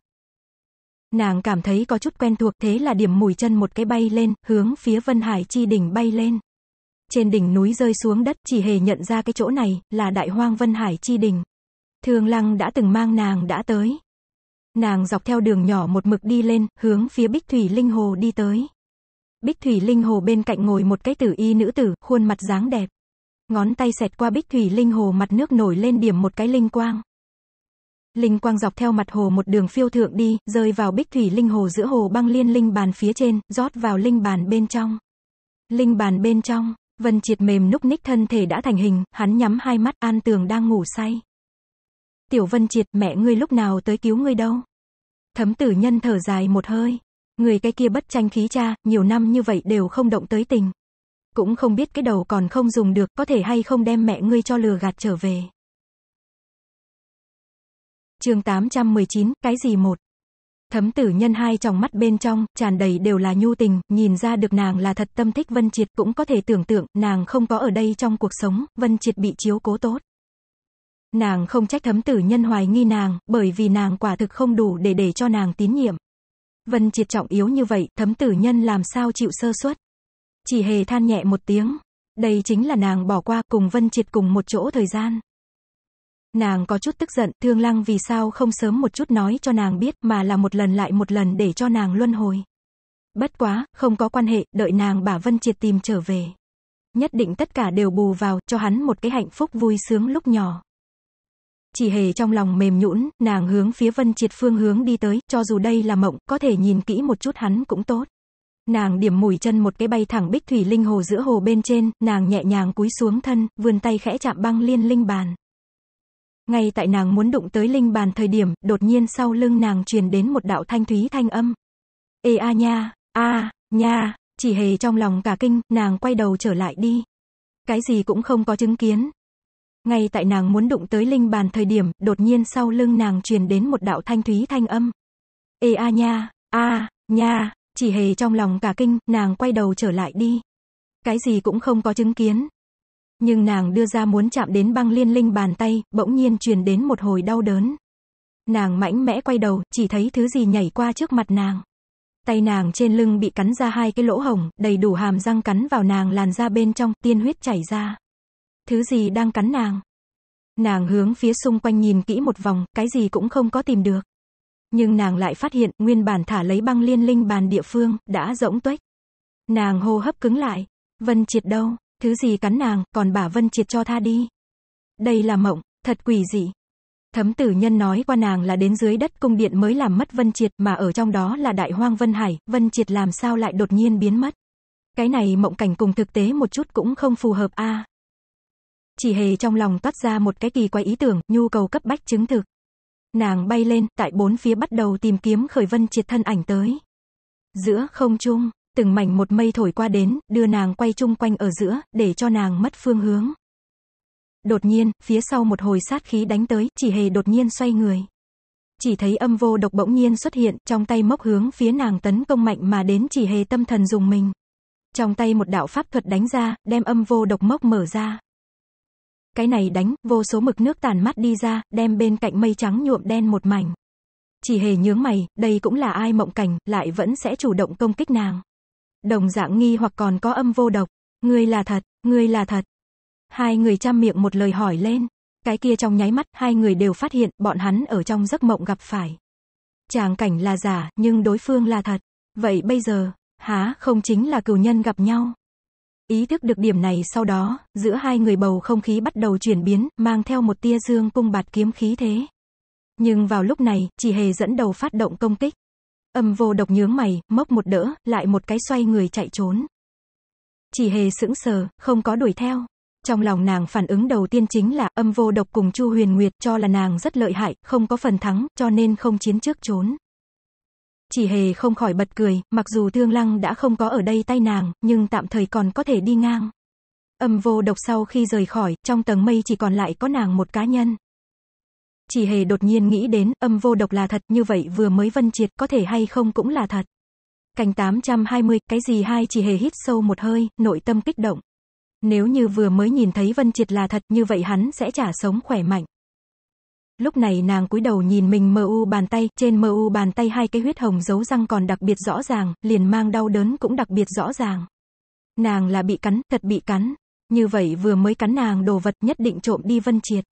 Nàng cảm thấy có chút quen thuộc thế là điểm mùi chân một cái bay lên, hướng phía Vân Hải Chi đỉnh bay lên. Trên đỉnh núi rơi xuống đất chỉ hề nhận ra cái chỗ này là đại hoang Vân Hải Chi đỉnh. Thường lăng đã từng mang nàng đã tới. Nàng dọc theo đường nhỏ một mực đi lên, hướng phía Bích Thủy Linh Hồ đi tới. Bích Thủy Linh Hồ bên cạnh ngồi một cái tử y nữ tử, khuôn mặt dáng đẹp. Ngón tay xẹt qua Bích Thủy Linh Hồ mặt nước nổi lên điểm một cái linh quang. Linh quang dọc theo mặt hồ một đường phiêu thượng đi, rơi vào bích thủy linh hồ giữa hồ băng liên linh bàn phía trên, rót vào linh bàn bên trong. Linh bàn bên trong, Vân Triệt mềm núc ních thân thể đã thành hình, hắn nhắm hai mắt an tường đang ngủ say. Tiểu Vân Triệt mẹ ngươi lúc nào tới cứu ngươi đâu. Thấm tử nhân thở dài một hơi. Người cái kia bất tranh khí cha, nhiều năm như vậy đều không động tới tình. Cũng không biết cái đầu còn không dùng được, có thể hay không đem mẹ ngươi cho lừa gạt trở về chương 819, cái gì một? Thấm tử nhân hai tròng mắt bên trong, tràn đầy đều là nhu tình, nhìn ra được nàng là thật tâm thích Vân Triệt, cũng có thể tưởng tượng, nàng không có ở đây trong cuộc sống, Vân Triệt bị chiếu cố tốt. Nàng không trách thấm tử nhân hoài nghi nàng, bởi vì nàng quả thực không đủ để để cho nàng tín nhiệm. Vân Triệt trọng yếu như vậy, thấm tử nhân làm sao chịu sơ suất. Chỉ hề than nhẹ một tiếng. Đây chính là nàng bỏ qua cùng Vân Triệt cùng một chỗ thời gian. Nàng có chút tức giận, thương lăng vì sao không sớm một chút nói cho nàng biết mà là một lần lại một lần để cho nàng luân hồi. Bất quá, không có quan hệ, đợi nàng bà Vân Triệt tìm trở về. Nhất định tất cả đều bù vào, cho hắn một cái hạnh phúc vui sướng lúc nhỏ. Chỉ hề trong lòng mềm nhũn, nàng hướng phía Vân Triệt phương hướng đi tới, cho dù đây là mộng, có thể nhìn kỹ một chút hắn cũng tốt. Nàng điểm mũi chân một cái bay thẳng bích thủy linh hồ giữa hồ bên trên, nàng nhẹ nhàng cúi xuống thân, vươn tay khẽ chạm băng liên linh bàn. Ngay tại nàng muốn đụng tới linh bàn thời điểm, đột nhiên sau lưng nàng truyền đến một đạo thanh thúy thanh âm. Ê a nha, a, nha, chỉ hề trong lòng cả kinh, nàng quay đầu trở lại đi. Cái gì cũng không có chứng kiến. Ngay tại nàng muốn đụng tới linh bàn thời điểm, đột nhiên sau lưng nàng truyền đến một đạo thanh thúy thanh âm. Ê a nha, a, nha, chỉ hề trong lòng cả kinh, nàng quay đầu trở lại đi. Cái gì cũng không có chứng kiến. Nhưng nàng đưa ra muốn chạm đến băng liên linh bàn tay, bỗng nhiên truyền đến một hồi đau đớn. Nàng mãnh mẽ quay đầu, chỉ thấy thứ gì nhảy qua trước mặt nàng. Tay nàng trên lưng bị cắn ra hai cái lỗ hồng, đầy đủ hàm răng cắn vào nàng làn da bên trong, tiên huyết chảy ra. Thứ gì đang cắn nàng? Nàng hướng phía xung quanh nhìn kỹ một vòng, cái gì cũng không có tìm được. Nhưng nàng lại phát hiện, nguyên bản thả lấy băng liên linh bàn địa phương, đã rỗng tuếch. Nàng hô hấp cứng lại. Vân triệt đâu? Thứ gì cắn nàng, còn bà Vân Triệt cho tha đi. Đây là mộng, thật quỷ dị. Thấm tử nhân nói qua nàng là đến dưới đất cung điện mới làm mất Vân Triệt mà ở trong đó là đại hoang Vân Hải, Vân Triệt làm sao lại đột nhiên biến mất. Cái này mộng cảnh cùng thực tế một chút cũng không phù hợp a. Chỉ hề trong lòng toát ra một cái kỳ quái ý tưởng, nhu cầu cấp bách chứng thực. Nàng bay lên, tại bốn phía bắt đầu tìm kiếm khởi Vân Triệt thân ảnh tới. Giữa không trung, từng mảnh một mây thổi qua đến, đưa nàng quay chung quanh ở giữa, để cho nàng mất phương hướng. Đột nhiên, phía sau một hồi sát khí đánh tới, chỉ hề đột nhiên xoay người. Chỉ thấy âm vô độc bỗng nhiên xuất hiện, trong tay mốc hướng phía nàng tấn công mạnh mà đến chỉ hề tâm thần dùng mình. Trong tay một đạo pháp thuật đánh ra, đem âm vô độc mốc mở ra. Cái này đánh, vô số mực nước tàn mắt đi ra, đem bên cạnh mây trắng nhuộm đen một mảnh. Chỉ hề nhướng mày, đây cũng là ai mộng cảnh, lại vẫn sẽ chủ động công kích nàng đồng dạng nghi hoặc còn có âm vô độc. Ngươi là thật, ngươi là thật. Hai người chăm miệng một lời hỏi lên. Cái kia trong nháy mắt, hai người đều phát hiện bọn hắn ở trong giấc mộng gặp phải. Tràng cảnh là giả, nhưng đối phương là thật. Vậy bây giờ, há không chính là cửu nhân gặp nhau. Ý thức được điểm này sau đó, giữa hai người bầu không khí bắt đầu chuyển biến, mang theo một tia dương cung bạt kiếm khí thế. Nhưng vào lúc này, chỉ hề dẫn đầu phát động công kích. Âm vô độc nhướng mày, móc một đỡ, lại một cái xoay người chạy trốn. Chỉ hề sững sờ, không có đuổi theo. Trong lòng nàng phản ứng đầu tiên chính là âm vô độc cùng Chu Huyền Nguyệt cho là nàng rất lợi hại, không có phần thắng, cho nên không chiến trước trốn. Chỉ hề không khỏi bật cười, mặc dù thương lăng đã không có ở đây tay nàng, nhưng tạm thời còn có thể đi ngang. Âm vô độc sau khi rời khỏi, trong tầng mây chỉ còn lại có nàng một cá nhân. Chỉ hề đột nhiên nghĩ đến, âm vô độc là thật, như vậy vừa mới vân triệt, có thể hay không cũng là thật. Cành 820, cái gì hai chỉ hề hít sâu một hơi, nội tâm kích động. Nếu như vừa mới nhìn thấy vân triệt là thật, như vậy hắn sẽ trả sống khỏe mạnh. Lúc này nàng cúi đầu nhìn mình mơ u bàn tay, trên mơ u bàn tay hai cái huyết hồng dấu răng còn đặc biệt rõ ràng, liền mang đau đớn cũng đặc biệt rõ ràng. Nàng là bị cắn, thật bị cắn. Như vậy vừa mới cắn nàng đồ vật nhất định trộm đi vân triệt.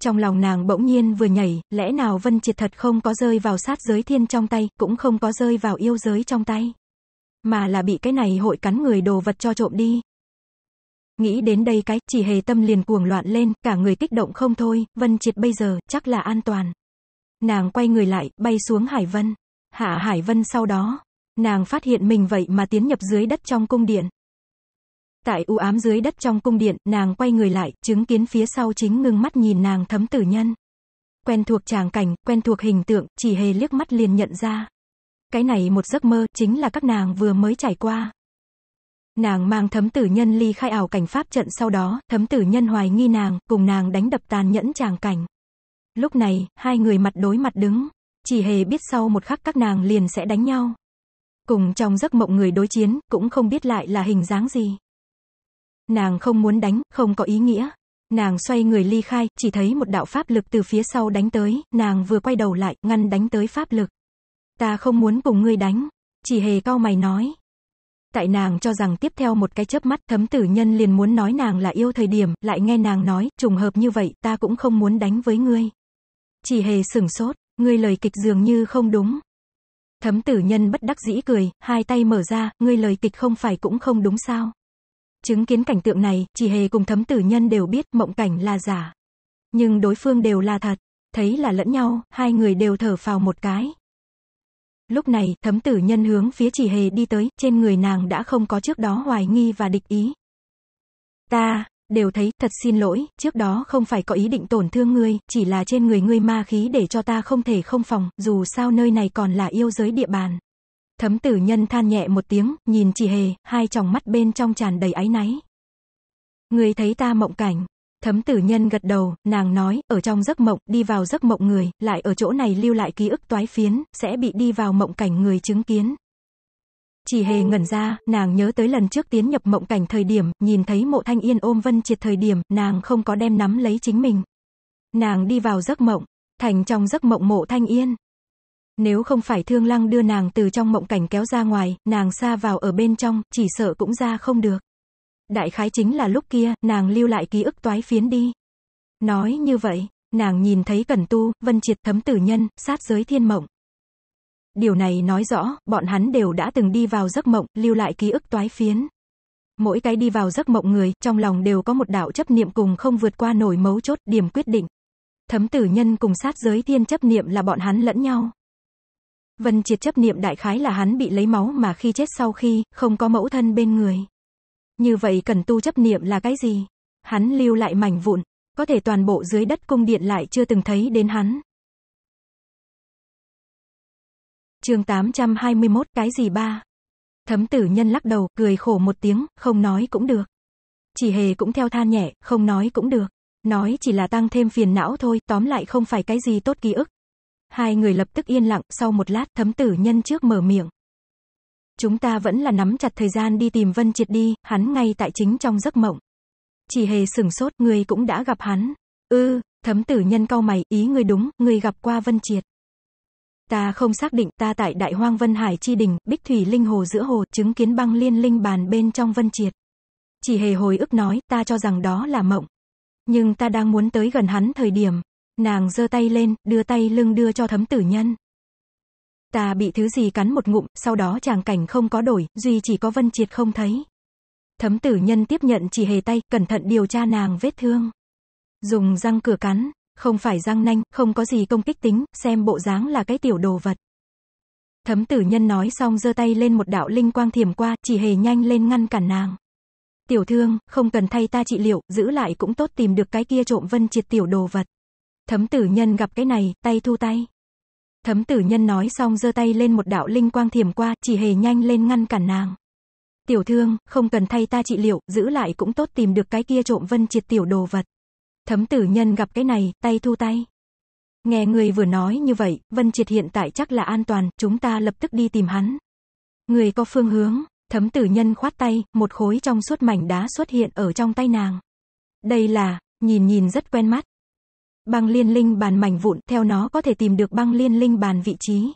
Trong lòng nàng bỗng nhiên vừa nhảy, lẽ nào Vân Triệt thật không có rơi vào sát giới thiên trong tay, cũng không có rơi vào yêu giới trong tay. Mà là bị cái này hội cắn người đồ vật cho trộm đi. Nghĩ đến đây cái, chỉ hề tâm liền cuồng loạn lên, cả người kích động không thôi, Vân Triệt bây giờ, chắc là an toàn. Nàng quay người lại, bay xuống Hải Vân. Hạ Hải Vân sau đó, nàng phát hiện mình vậy mà tiến nhập dưới đất trong cung điện. Tại u ám dưới đất trong cung điện, nàng quay người lại, chứng kiến phía sau chính ngưng mắt nhìn nàng thấm tử nhân. Quen thuộc tràng cảnh, quen thuộc hình tượng, chỉ hề liếc mắt liền nhận ra. Cái này một giấc mơ, chính là các nàng vừa mới trải qua. Nàng mang thấm tử nhân ly khai ảo cảnh pháp trận sau đó, thấm tử nhân hoài nghi nàng, cùng nàng đánh đập tàn nhẫn tràng cảnh. Lúc này, hai người mặt đối mặt đứng, chỉ hề biết sau một khắc các nàng liền sẽ đánh nhau. Cùng trong giấc mộng người đối chiến, cũng không biết lại là hình dáng gì. Nàng không muốn đánh, không có ý nghĩa. Nàng xoay người ly khai, chỉ thấy một đạo pháp lực từ phía sau đánh tới, nàng vừa quay đầu lại, ngăn đánh tới pháp lực. Ta không muốn cùng ngươi đánh. Chỉ hề cao mày nói. Tại nàng cho rằng tiếp theo một cái chớp mắt, thấm tử nhân liền muốn nói nàng là yêu thời điểm, lại nghe nàng nói, trùng hợp như vậy, ta cũng không muốn đánh với ngươi. Chỉ hề sửng sốt, ngươi lời kịch dường như không đúng. Thấm tử nhân bất đắc dĩ cười, hai tay mở ra, ngươi lời kịch không phải cũng không đúng sao. Chứng kiến cảnh tượng này, chỉ hề cùng thấm tử nhân đều biết mộng cảnh là giả. Nhưng đối phương đều là thật. Thấy là lẫn nhau, hai người đều thở phào một cái. Lúc này, thấm tử nhân hướng phía chỉ hề đi tới, trên người nàng đã không có trước đó hoài nghi và địch ý. Ta, đều thấy, thật xin lỗi, trước đó không phải có ý định tổn thương ngươi, chỉ là trên người ngươi ma khí để cho ta không thể không phòng, dù sao nơi này còn là yêu giới địa bàn. Thấm tử nhân than nhẹ một tiếng, nhìn chị hề, hai tròng mắt bên trong tràn đầy áy náy. Người thấy ta mộng cảnh. Thấm tử nhân gật đầu, nàng nói, ở trong giấc mộng, đi vào giấc mộng người, lại ở chỗ này lưu lại ký ức toái phiến, sẽ bị đi vào mộng cảnh người chứng kiến. Chỉ hề ngẩn ra, nàng nhớ tới lần trước tiến nhập mộng cảnh thời điểm, nhìn thấy mộ thanh yên ôm vân triệt thời điểm, nàng không có đem nắm lấy chính mình. Nàng đi vào giấc mộng, thành trong giấc mộng mộ thanh yên, nếu không phải thương lăng đưa nàng từ trong mộng cảnh kéo ra ngoài, nàng xa vào ở bên trong, chỉ sợ cũng ra không được. Đại khái chính là lúc kia, nàng lưu lại ký ức toái phiến đi. Nói như vậy, nàng nhìn thấy Cẩn Tu, Vân Triệt thấm tử nhân, sát giới thiên mộng. Điều này nói rõ, bọn hắn đều đã từng đi vào giấc mộng, lưu lại ký ức toái phiến. Mỗi cái đi vào giấc mộng người, trong lòng đều có một đạo chấp niệm cùng không vượt qua nổi mấu chốt, điểm quyết định. Thấm tử nhân cùng sát giới thiên chấp niệm là bọn hắn lẫn nhau. Vân Triệt chấp niệm đại khái là hắn bị lấy máu mà khi chết sau khi không có mẫu thân bên người. Như vậy cần tu chấp niệm là cái gì? Hắn lưu lại mảnh vụn, có thể toàn bộ dưới đất cung điện lại chưa từng thấy đến hắn. Chương 821 cái gì ba? Thấm tử nhân lắc đầu, cười khổ một tiếng, không nói cũng được. Chỉ hề cũng theo than nhẹ, không nói cũng được. Nói chỉ là tăng thêm phiền não thôi, tóm lại không phải cái gì tốt ký ức, Hai người lập tức yên lặng, sau một lát, thấm tử nhân trước mở miệng. Chúng ta vẫn là nắm chặt thời gian đi tìm Vân Triệt đi, hắn ngay tại chính trong giấc mộng. Chỉ hề sửng sốt, người cũng đã gặp hắn. Ư, ừ, thấm tử nhân cau mày, ý người đúng, người gặp qua Vân Triệt. Ta không xác định, ta tại Đại Hoang Vân Hải Chi Đình, Bích Thủy Linh Hồ giữa hồ, chứng kiến băng liên linh bàn bên trong Vân Triệt. Chỉ hề hồi ức nói, ta cho rằng đó là mộng. Nhưng ta đang muốn tới gần hắn thời điểm, Nàng giơ tay lên, đưa tay lưng đưa cho thấm tử nhân. Ta bị thứ gì cắn một ngụm, sau đó chàng cảnh không có đổi, duy chỉ có vân triệt không thấy. Thấm tử nhân tiếp nhận chỉ hề tay, cẩn thận điều tra nàng vết thương. Dùng răng cửa cắn, không phải răng nanh, không có gì công kích tính, xem bộ dáng là cái tiểu đồ vật. Thấm tử nhân nói xong giơ tay lên một đạo linh quang thiểm qua, chỉ hề nhanh lên ngăn cản nàng. Tiểu thương, không cần thay ta trị liệu, giữ lại cũng tốt tìm được cái kia trộm vân triệt tiểu đồ vật. Thấm tử nhân gặp cái này, tay thu tay. Thấm tử nhân nói xong giơ tay lên một đạo linh quang thiểm qua, chỉ hề nhanh lên ngăn cản nàng. Tiểu thương, không cần thay ta trị liệu, giữ lại cũng tốt tìm được cái kia trộm vân triệt tiểu đồ vật. Thấm tử nhân gặp cái này, tay thu tay. Nghe người vừa nói như vậy, vân triệt hiện tại chắc là an toàn, chúng ta lập tức đi tìm hắn. Người có phương hướng, thấm tử nhân khoát tay, một khối trong suốt mảnh đá xuất hiện ở trong tay nàng. Đây là, nhìn nhìn rất quen mắt, Băng liên linh bàn mảnh vụn, theo nó có thể tìm được băng liên linh bàn vị trí.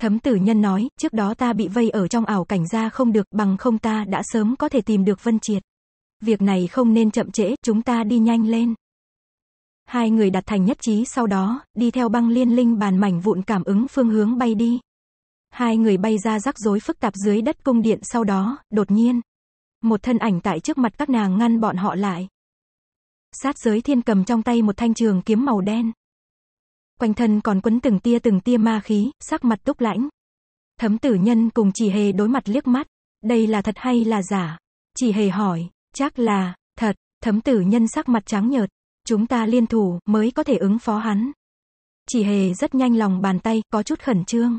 Thấm tử nhân nói, trước đó ta bị vây ở trong ảo cảnh ra không được, bằng không ta đã sớm có thể tìm được Vân Triệt. Việc này không nên chậm trễ, chúng ta đi nhanh lên. Hai người đặt thành nhất trí sau đó, đi theo băng liên linh bàn mảnh vụn cảm ứng phương hướng bay đi. Hai người bay ra rắc rối phức tạp dưới đất cung điện sau đó, đột nhiên. Một thân ảnh tại trước mặt các nàng ngăn bọn họ lại sát giới thiên cầm trong tay một thanh trường kiếm màu đen. Quanh thân còn quấn từng tia từng tia ma khí, sắc mặt túc lãnh. Thấm tử nhân cùng chỉ hề đối mặt liếc mắt, đây là thật hay là giả? Chỉ hề hỏi, chắc là, thật, thấm tử nhân sắc mặt trắng nhợt, chúng ta liên thủ mới có thể ứng phó hắn. Chỉ hề rất nhanh lòng bàn tay, có chút khẩn trương.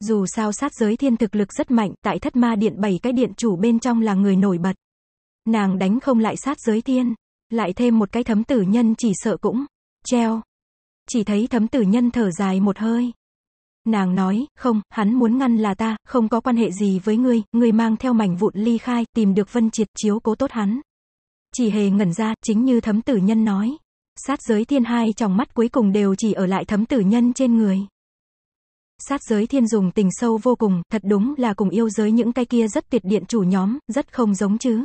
Dù sao sát giới thiên thực lực rất mạnh, tại thất ma điện bảy cái điện chủ bên trong là người nổi bật. Nàng đánh không lại sát giới thiên, lại thêm một cái thấm tử nhân chỉ sợ cũng treo. Chỉ thấy thấm tử nhân thở dài một hơi. Nàng nói, không, hắn muốn ngăn là ta, không có quan hệ gì với ngươi, ngươi mang theo mảnh vụn ly khai, tìm được vân triệt chiếu cố tốt hắn. Chỉ hề ngẩn ra, chính như thấm tử nhân nói. Sát giới thiên hai trong mắt cuối cùng đều chỉ ở lại thấm tử nhân trên người. Sát giới thiên dùng tình sâu vô cùng, thật đúng là cùng yêu giới những cái kia rất tuyệt điện chủ nhóm, rất không giống chứ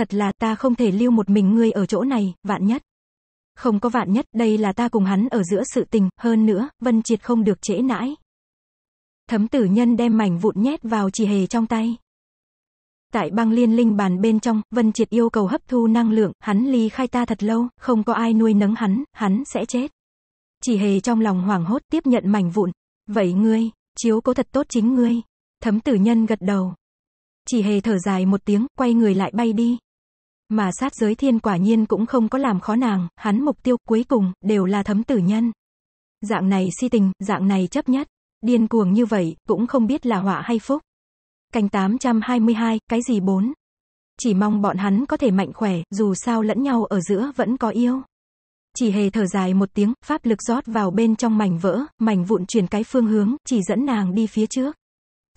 thật là ta không thể lưu một mình ngươi ở chỗ này, vạn nhất. Không có vạn nhất, đây là ta cùng hắn ở giữa sự tình, hơn nữa, Vân Triệt không được trễ nãi. Thấm tử nhân đem mảnh vụn nhét vào chỉ hề trong tay. Tại băng liên linh bàn bên trong, Vân Triệt yêu cầu hấp thu năng lượng, hắn ly khai ta thật lâu, không có ai nuôi nấng hắn, hắn sẽ chết. Chỉ hề trong lòng hoảng hốt tiếp nhận mảnh vụn. Vậy ngươi, chiếu cố thật tốt chính ngươi. Thấm tử nhân gật đầu. Chỉ hề thở dài một tiếng, quay người lại bay đi. Mà sát giới thiên quả nhiên cũng không có làm khó nàng, hắn mục tiêu cuối cùng đều là thấm tử nhân. Dạng này si tình, dạng này chấp nhất, điên cuồng như vậy, cũng không biết là họa hay phúc. Cành 822, cái gì bốn? Chỉ mong bọn hắn có thể mạnh khỏe, dù sao lẫn nhau ở giữa vẫn có yêu. Chỉ hề thở dài một tiếng, pháp lực rót vào bên trong mảnh vỡ, mảnh vụn chuyển cái phương hướng, chỉ dẫn nàng đi phía trước.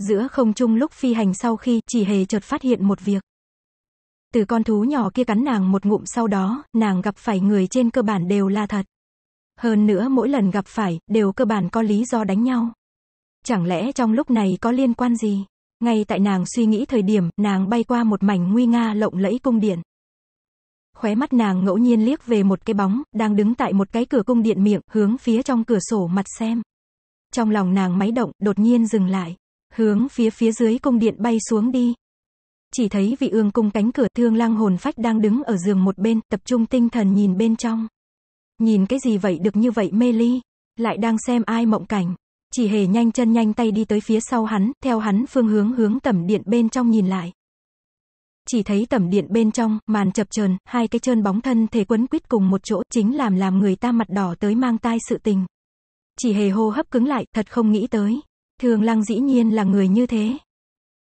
Giữa không trung lúc phi hành sau khi, chỉ hề chợt phát hiện một việc từ con thú nhỏ kia cắn nàng một ngụm sau đó, nàng gặp phải người trên cơ bản đều là thật. Hơn nữa mỗi lần gặp phải, đều cơ bản có lý do đánh nhau. Chẳng lẽ trong lúc này có liên quan gì? Ngay tại nàng suy nghĩ thời điểm, nàng bay qua một mảnh nguy nga lộng lẫy cung điện. Khóe mắt nàng ngẫu nhiên liếc về một cái bóng, đang đứng tại một cái cửa cung điện miệng, hướng phía trong cửa sổ mặt xem. Trong lòng nàng máy động, đột nhiên dừng lại. Hướng phía phía dưới cung điện bay xuống đi, chỉ thấy vị ương cung cánh cửa thương lang hồn phách đang đứng ở giường một bên, tập trung tinh thần nhìn bên trong. Nhìn cái gì vậy được như vậy mê ly, lại đang xem ai mộng cảnh. Chỉ hề nhanh chân nhanh tay đi tới phía sau hắn, theo hắn phương hướng hướng tẩm điện bên trong nhìn lại. Chỉ thấy tẩm điện bên trong, màn chập chờn, hai cái chân bóng thân thể quấn quýt cùng một chỗ, chính làm làm người ta mặt đỏ tới mang tai sự tình. Chỉ hề hô hấp cứng lại, thật không nghĩ tới. Thường lăng dĩ nhiên là người như thế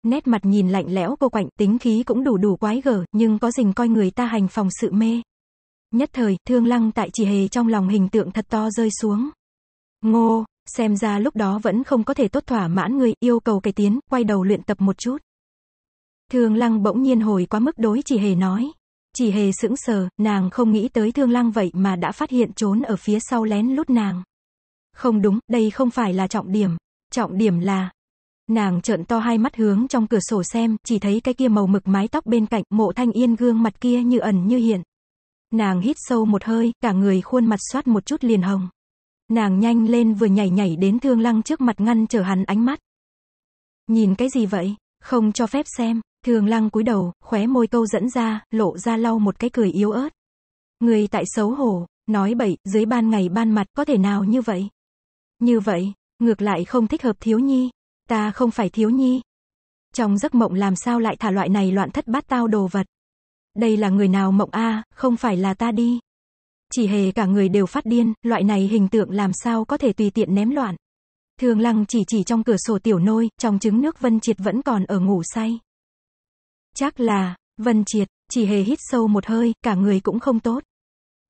nét mặt nhìn lạnh lẽo cô quạnh, tính khí cũng đủ đủ quái gở, nhưng có dình coi người ta hành phòng sự mê. Nhất thời, thương lăng tại chỉ hề trong lòng hình tượng thật to rơi xuống. Ngô, xem ra lúc đó vẫn không có thể tốt thỏa mãn người, yêu cầu cái tiến, quay đầu luyện tập một chút. Thương lăng bỗng nhiên hồi quá mức đối chỉ hề nói. Chỉ hề sững sờ, nàng không nghĩ tới thương lăng vậy mà đã phát hiện trốn ở phía sau lén lút nàng. Không đúng, đây không phải là trọng điểm. Trọng điểm là, Nàng trợn to hai mắt hướng trong cửa sổ xem, chỉ thấy cái kia màu mực mái tóc bên cạnh, mộ thanh yên gương mặt kia như ẩn như hiện. Nàng hít sâu một hơi, cả người khuôn mặt xoát một chút liền hồng. Nàng nhanh lên vừa nhảy nhảy đến thương lăng trước mặt ngăn trở hắn ánh mắt. Nhìn cái gì vậy? Không cho phép xem, thương lăng cúi đầu, khóe môi câu dẫn ra, lộ ra lau một cái cười yếu ớt. Người tại xấu hổ, nói bậy, dưới ban ngày ban mặt có thể nào như vậy? Như vậy, ngược lại không thích hợp thiếu nhi, Ta không phải thiếu nhi. Trong giấc mộng làm sao lại thả loại này loạn thất bát tao đồ vật. Đây là người nào mộng a, không phải là ta đi. Chỉ hề cả người đều phát điên, loại này hình tượng làm sao có thể tùy tiện ném loạn. Thường lăng chỉ chỉ trong cửa sổ tiểu nôi, trong trứng nước Vân Triệt vẫn còn ở ngủ say. Chắc là, Vân Triệt, chỉ hề hít sâu một hơi, cả người cũng không tốt.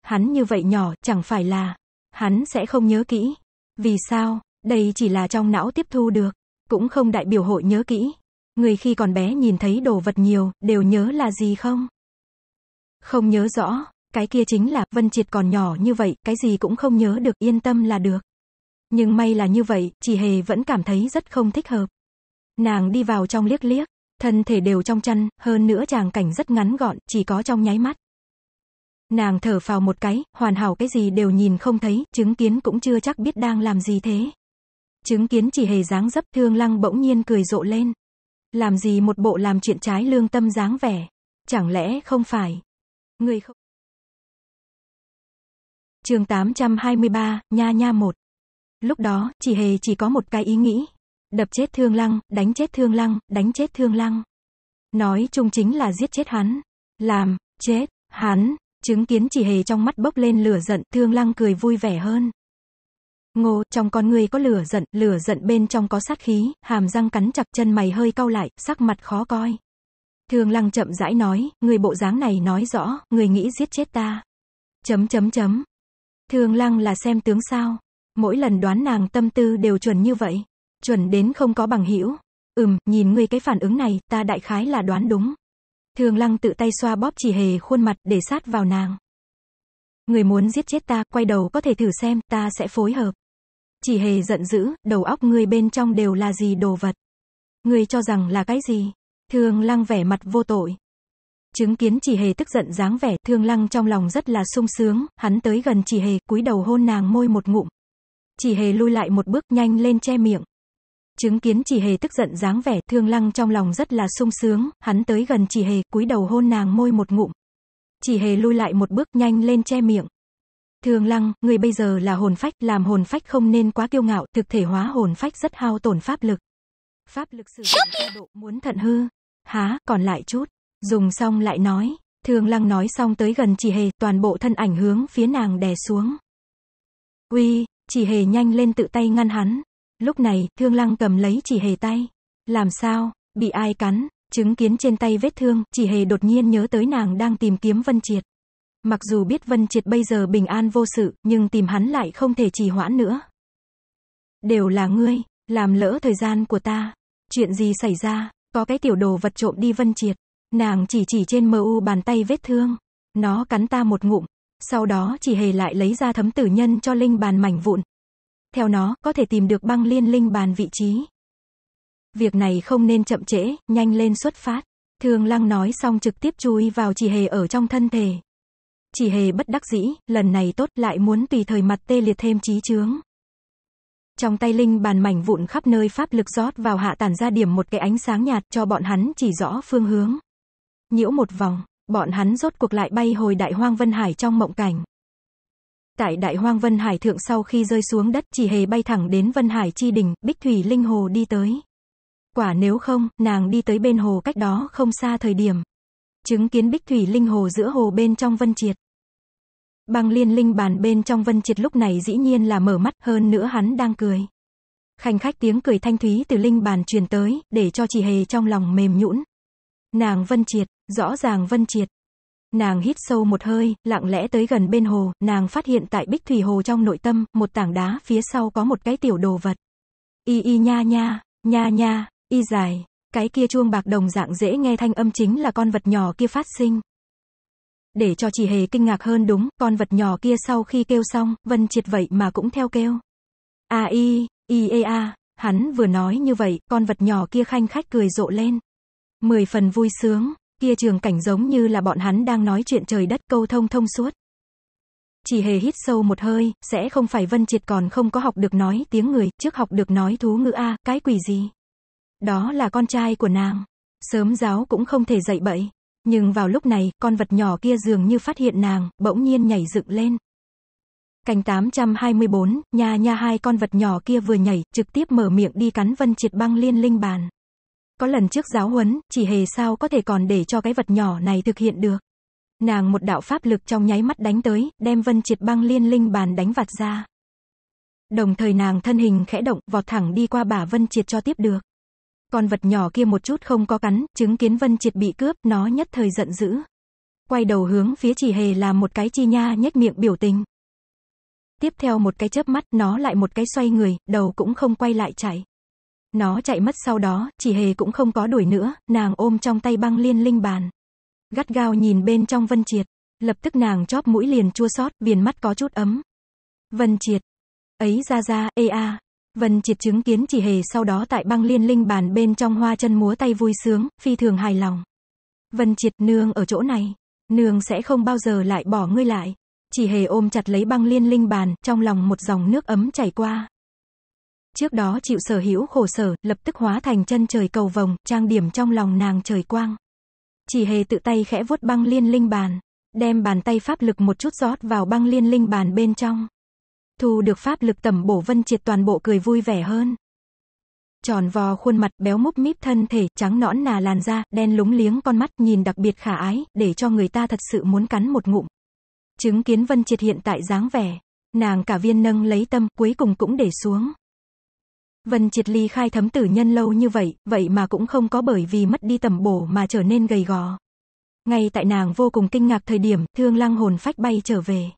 Hắn như vậy nhỏ, chẳng phải là, hắn sẽ không nhớ kỹ. Vì sao, đây chỉ là trong não tiếp thu được cũng không đại biểu hội nhớ kỹ. Người khi còn bé nhìn thấy đồ vật nhiều, đều nhớ là gì không? Không nhớ rõ, cái kia chính là, Vân Triệt còn nhỏ như vậy, cái gì cũng không nhớ được, yên tâm là được. Nhưng may là như vậy, chị Hề vẫn cảm thấy rất không thích hợp. Nàng đi vào trong liếc liếc, thân thể đều trong chăn, hơn nữa chàng cảnh rất ngắn gọn, chỉ có trong nháy mắt. Nàng thở phào một cái, hoàn hảo cái gì đều nhìn không thấy, chứng kiến cũng chưa chắc biết đang làm gì thế. Chứng kiến chỉ hề dáng dấp thương lăng bỗng nhiên cười rộ lên. Làm gì một bộ làm chuyện trái lương tâm dáng vẻ. Chẳng lẽ không phải. Người không. chương 823, nha nha một Lúc đó, chỉ hề chỉ có một cái ý nghĩ. Đập chết thương lăng, đánh chết thương lăng, đánh chết thương lăng. Nói chung chính là giết chết hắn. Làm, chết, hắn. Chứng kiến chỉ hề trong mắt bốc lên lửa giận, thương lăng cười vui vẻ hơn. Ngô, trong con người có lửa giận, lửa giận bên trong có sát khí, hàm răng cắn chặt chân mày hơi cau lại, sắc mặt khó coi. Thường lăng chậm rãi nói, người bộ dáng này nói rõ, người nghĩ giết chết ta. Chấm chấm chấm. Thường lăng là xem tướng sao. Mỗi lần đoán nàng tâm tư đều chuẩn như vậy. Chuẩn đến không có bằng hữu Ừm, nhìn người cái phản ứng này, ta đại khái là đoán đúng. Thường lăng tự tay xoa bóp chỉ hề khuôn mặt để sát vào nàng. Người muốn giết chết ta, quay đầu có thể thử xem, ta sẽ phối hợp. Chỉ hề giận dữ, đầu óc ngươi bên trong đều là gì đồ vật. Ngươi cho rằng là cái gì? Thương lăng vẻ mặt vô tội. Chứng kiến chỉ hề tức giận dáng vẻ, thương lăng trong lòng rất là sung sướng, hắn tới gần chỉ hề, cúi đầu hôn nàng môi một ngụm. Chỉ hề lui lại một bước nhanh lên che miệng. Chứng kiến chỉ hề tức giận dáng vẻ, thương lăng trong lòng rất là sung sướng, hắn tới gần chỉ hề, cúi đầu hôn nàng môi một ngụm. Chỉ hề lui lại một bước nhanh lên che miệng. Thường lăng, người bây giờ là hồn phách, làm hồn phách không nên quá kiêu ngạo, thực thể hóa hồn phách rất hao tổn pháp lực. Pháp lực sử dụng độ muốn thận hư. Há, còn lại chút. Dùng xong lại nói. Thường lăng nói xong tới gần chỉ hề, toàn bộ thân ảnh hướng phía nàng đè xuống. Uy, chỉ hề nhanh lên tự tay ngăn hắn. Lúc này, thương lăng cầm lấy chỉ hề tay. Làm sao, bị ai cắn, chứng kiến trên tay vết thương, chỉ hề đột nhiên nhớ tới nàng đang tìm kiếm vân triệt. Mặc dù biết Vân Triệt bây giờ bình an vô sự, nhưng tìm hắn lại không thể trì hoãn nữa. Đều là ngươi, làm lỡ thời gian của ta. Chuyện gì xảy ra, có cái tiểu đồ vật trộm đi Vân Triệt. Nàng chỉ chỉ trên mu bàn tay vết thương. Nó cắn ta một ngụm. Sau đó chỉ hề lại lấy ra thấm tử nhân cho linh bàn mảnh vụn. Theo nó, có thể tìm được băng liên linh bàn vị trí. Việc này không nên chậm trễ, nhanh lên xuất phát. Thương lăng nói xong trực tiếp chui vào chỉ hề ở trong thân thể chỉ hề bất đắc dĩ, lần này tốt lại muốn tùy thời mặt tê liệt thêm trí chướng. Trong tay linh bàn mảnh vụn khắp nơi pháp lực rót vào hạ tản ra điểm một cái ánh sáng nhạt cho bọn hắn chỉ rõ phương hướng. Nhiễu một vòng, bọn hắn rốt cuộc lại bay hồi đại hoang Vân Hải trong mộng cảnh. Tại đại hoang Vân Hải thượng sau khi rơi xuống đất chỉ hề bay thẳng đến Vân Hải chi đỉnh, Bích Thủy Linh Hồ đi tới. Quả nếu không, nàng đi tới bên hồ cách đó không xa thời điểm. Chứng kiến Bích Thủy Linh Hồ giữa hồ bên trong Vân Triệt. Băng liên linh bàn bên trong Vân Triệt lúc này dĩ nhiên là mở mắt, hơn nữa hắn đang cười. Khanh khách tiếng cười thanh thúy từ linh bàn truyền tới, để cho chị hề trong lòng mềm nhũn. Nàng Vân Triệt, rõ ràng Vân Triệt. Nàng hít sâu một hơi, lặng lẽ tới gần bên hồ, nàng phát hiện tại bích thủy hồ trong nội tâm, một tảng đá phía sau có một cái tiểu đồ vật. Y y nha nha, nha nha, y dài, cái kia chuông bạc đồng dạng dễ nghe thanh âm chính là con vật nhỏ kia phát sinh để cho chỉ hề kinh ngạc hơn đúng, con vật nhỏ kia sau khi kêu xong, Vân Triệt vậy mà cũng theo kêu. A i, i e a, hắn vừa nói như vậy, con vật nhỏ kia khanh khách cười rộ lên. Mười phần vui sướng, kia trường cảnh giống như là bọn hắn đang nói chuyện trời đất câu thông thông suốt. Chỉ hề hít sâu một hơi, sẽ không phải Vân Triệt còn không có học được nói tiếng người, trước học được nói thú ngữ A, cái quỷ gì. Đó là con trai của nàng. Sớm giáo cũng không thể dạy bậy. Nhưng vào lúc này, con vật nhỏ kia dường như phát hiện nàng, bỗng nhiên nhảy dựng lên. Cành 824, nhà nhà hai con vật nhỏ kia vừa nhảy, trực tiếp mở miệng đi cắn Vân Triệt băng liên linh bàn. Có lần trước giáo huấn, chỉ hề sao có thể còn để cho cái vật nhỏ này thực hiện được. Nàng một đạo pháp lực trong nháy mắt đánh tới, đem Vân Triệt băng liên linh bàn đánh vặt ra. Đồng thời nàng thân hình khẽ động, vọt thẳng đi qua bả Vân Triệt cho tiếp được con vật nhỏ kia một chút không có cắn, chứng kiến Vân Triệt bị cướp, nó nhất thời giận dữ. Quay đầu hướng phía chỉ hề là một cái chi nha nhếch miệng biểu tình. Tiếp theo một cái chớp mắt, nó lại một cái xoay người, đầu cũng không quay lại chạy. Nó chạy mất sau đó, chỉ hề cũng không có đuổi nữa, nàng ôm trong tay băng liên linh bàn. Gắt gao nhìn bên trong Vân Triệt, lập tức nàng chóp mũi liền chua xót, viền mắt có chút ấm. Vân Triệt, ấy ra ra, ê a, Vân Triệt chứng kiến chỉ hề sau đó tại băng liên linh bàn bên trong hoa chân múa tay vui sướng, phi thường hài lòng. Vân Triệt nương ở chỗ này, nương sẽ không bao giờ lại bỏ ngươi lại. Chỉ hề ôm chặt lấy băng liên linh bàn, trong lòng một dòng nước ấm chảy qua. Trước đó chịu sở hữu khổ sở, lập tức hóa thành chân trời cầu vồng, trang điểm trong lòng nàng trời quang. Chỉ hề tự tay khẽ vuốt băng liên linh bàn, đem bàn tay pháp lực một chút rót vào băng liên linh bàn bên trong. Thu được pháp lực tầm bổ vân triệt toàn bộ cười vui vẻ hơn. Tròn vò khuôn mặt béo múp míp thân thể, trắng nõn nà làn da, đen lúng liếng con mắt nhìn đặc biệt khả ái, để cho người ta thật sự muốn cắn một ngụm. Chứng kiến vân triệt hiện tại dáng vẻ, nàng cả viên nâng lấy tâm, cuối cùng cũng để xuống. Vân triệt ly khai thấm tử nhân lâu như vậy, vậy mà cũng không có bởi vì mất đi tầm bổ mà trở nên gầy gò. Ngay tại nàng vô cùng kinh ngạc thời điểm, thương lăng hồn phách bay trở về.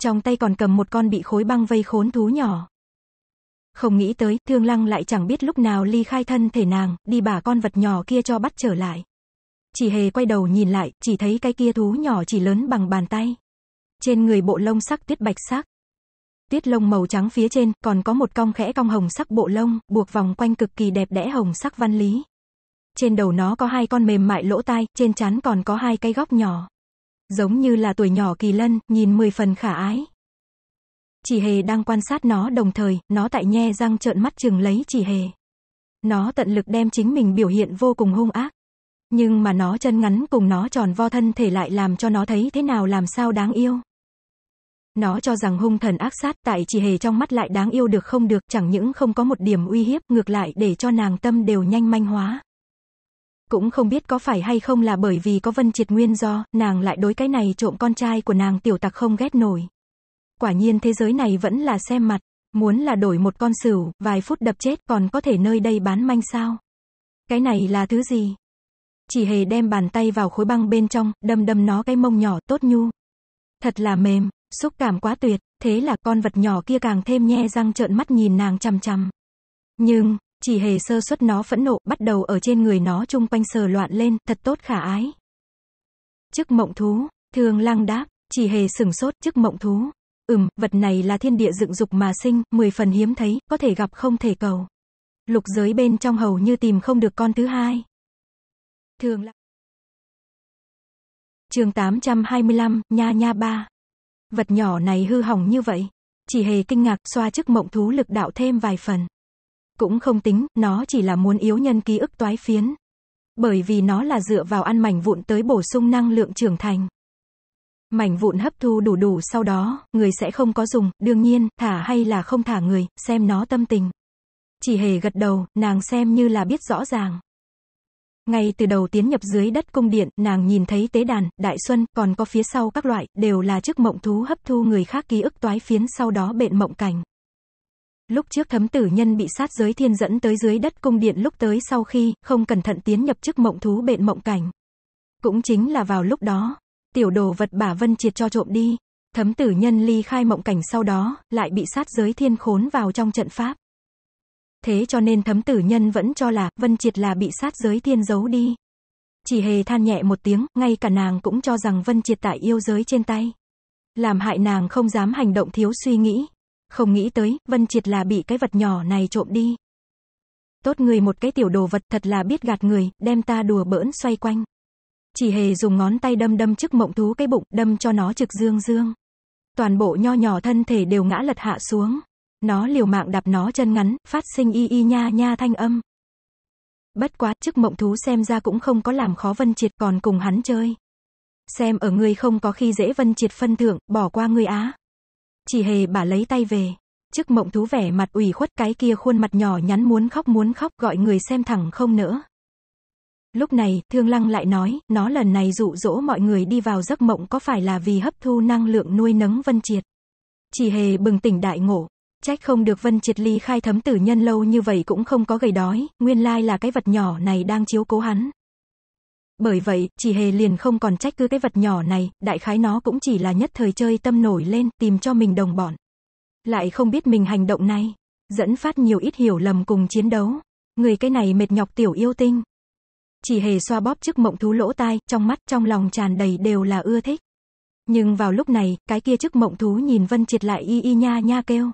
Trong tay còn cầm một con bị khối băng vây khốn thú nhỏ. Không nghĩ tới, thương lăng lại chẳng biết lúc nào ly khai thân thể nàng, đi bả con vật nhỏ kia cho bắt trở lại. Chỉ hề quay đầu nhìn lại, chỉ thấy cái kia thú nhỏ chỉ lớn bằng bàn tay. Trên người bộ lông sắc tuyết bạch sắc. Tuyết lông màu trắng phía trên, còn có một cong khẽ cong hồng sắc bộ lông, buộc vòng quanh cực kỳ đẹp đẽ hồng sắc văn lý. Trên đầu nó có hai con mềm mại lỗ tai, trên chán còn có hai cây góc nhỏ. Giống như là tuổi nhỏ kỳ lân, nhìn mười phần khả ái. Chỉ hề đang quan sát nó đồng thời, nó tại nhe răng trợn mắt chừng lấy chỉ hề. Nó tận lực đem chính mình biểu hiện vô cùng hung ác. Nhưng mà nó chân ngắn cùng nó tròn vo thân thể lại làm cho nó thấy thế nào làm sao đáng yêu. Nó cho rằng hung thần ác sát tại chỉ hề trong mắt lại đáng yêu được không được chẳng những không có một điểm uy hiếp ngược lại để cho nàng tâm đều nhanh manh hóa. Cũng không biết có phải hay không là bởi vì có Vân Triệt nguyên do, nàng lại đối cái này trộm con trai của nàng tiểu tặc không ghét nổi. Quả nhiên thế giới này vẫn là xem mặt, muốn là đổi một con sửu, vài phút đập chết còn có thể nơi đây bán manh sao. Cái này là thứ gì? Chỉ hề đem bàn tay vào khối băng bên trong, đâm đâm nó cái mông nhỏ tốt nhu. Thật là mềm, xúc cảm quá tuyệt, thế là con vật nhỏ kia càng thêm nhe răng trợn mắt nhìn nàng chằm chằm. Nhưng, chỉ hề sơ suất nó phẫn nộ, bắt đầu ở trên người nó chung quanh sờ loạn lên, thật tốt khả ái. Chức mộng thú, thường lăng đáp, chỉ hề sửng sốt, chức mộng thú. Ừm, vật này là thiên địa dựng dục mà sinh, mười phần hiếm thấy, có thể gặp không thể cầu. Lục giới bên trong hầu như tìm không được con thứ hai. Thường lăng. Chương 825, nha nha ba. Vật nhỏ này hư hỏng như vậy. Chỉ hề kinh ngạc xoa chức mộng thú lực đạo thêm vài phần cũng không tính, nó chỉ là muốn yếu nhân ký ức toái phiến. Bởi vì nó là dựa vào ăn mảnh vụn tới bổ sung năng lượng trưởng thành. Mảnh vụn hấp thu đủ đủ sau đó, người sẽ không có dùng, đương nhiên, thả hay là không thả người, xem nó tâm tình. Chỉ hề gật đầu, nàng xem như là biết rõ ràng. Ngay từ đầu tiến nhập dưới đất cung điện, nàng nhìn thấy tế đàn, đại xuân, còn có phía sau các loại, đều là chức mộng thú hấp thu người khác ký ức toái phiến sau đó bện mộng cảnh. Lúc trước thấm tử nhân bị sát giới thiên dẫn tới dưới đất cung điện lúc tới sau khi, không cẩn thận tiến nhập chức mộng thú bện mộng cảnh. Cũng chính là vào lúc đó, tiểu đồ vật bả vân triệt cho trộm đi. Thấm tử nhân ly khai mộng cảnh sau đó, lại bị sát giới thiên khốn vào trong trận pháp. Thế cho nên thấm tử nhân vẫn cho là, vân triệt là bị sát giới thiên giấu đi. Chỉ hề than nhẹ một tiếng, ngay cả nàng cũng cho rằng vân triệt tại yêu giới trên tay. Làm hại nàng không dám hành động thiếu suy nghĩ, không nghĩ tới, Vân Triệt là bị cái vật nhỏ này trộm đi. Tốt người một cái tiểu đồ vật thật là biết gạt người, đem ta đùa bỡn xoay quanh. Chỉ hề dùng ngón tay đâm đâm trước mộng thú cái bụng, đâm cho nó trực dương dương. Toàn bộ nho nhỏ thân thể đều ngã lật hạ xuống. Nó liều mạng đạp nó chân ngắn, phát sinh y y nha nha thanh âm. Bất quá, trước mộng thú xem ra cũng không có làm khó Vân Triệt còn cùng hắn chơi. Xem ở ngươi không có khi dễ Vân Triệt phân thưởng, bỏ qua ngươi á. Chỉ hề bà lấy tay về. Trước mộng thú vẻ mặt ủy khuất cái kia khuôn mặt nhỏ nhắn muốn khóc muốn khóc gọi người xem thẳng không nữa. Lúc này, thương lăng lại nói, nó lần này dụ dỗ mọi người đi vào giấc mộng có phải là vì hấp thu năng lượng nuôi nấng vân triệt. Chỉ hề bừng tỉnh đại ngộ. Trách không được Vân Triệt Ly khai thấm tử nhân lâu như vậy cũng không có gầy đói, nguyên lai là cái vật nhỏ này đang chiếu cố hắn. Bởi vậy, chỉ hề liền không còn trách cứ cái vật nhỏ này, đại khái nó cũng chỉ là nhất thời chơi tâm nổi lên, tìm cho mình đồng bọn. Lại không biết mình hành động này, dẫn phát nhiều ít hiểu lầm cùng chiến đấu. Người cái này mệt nhọc tiểu yêu tinh. Chỉ hề xoa bóp trước mộng thú lỗ tai, trong mắt, trong lòng tràn đầy đều là ưa thích. Nhưng vào lúc này, cái kia trước mộng thú nhìn Vân Triệt lại y y nha nha kêu.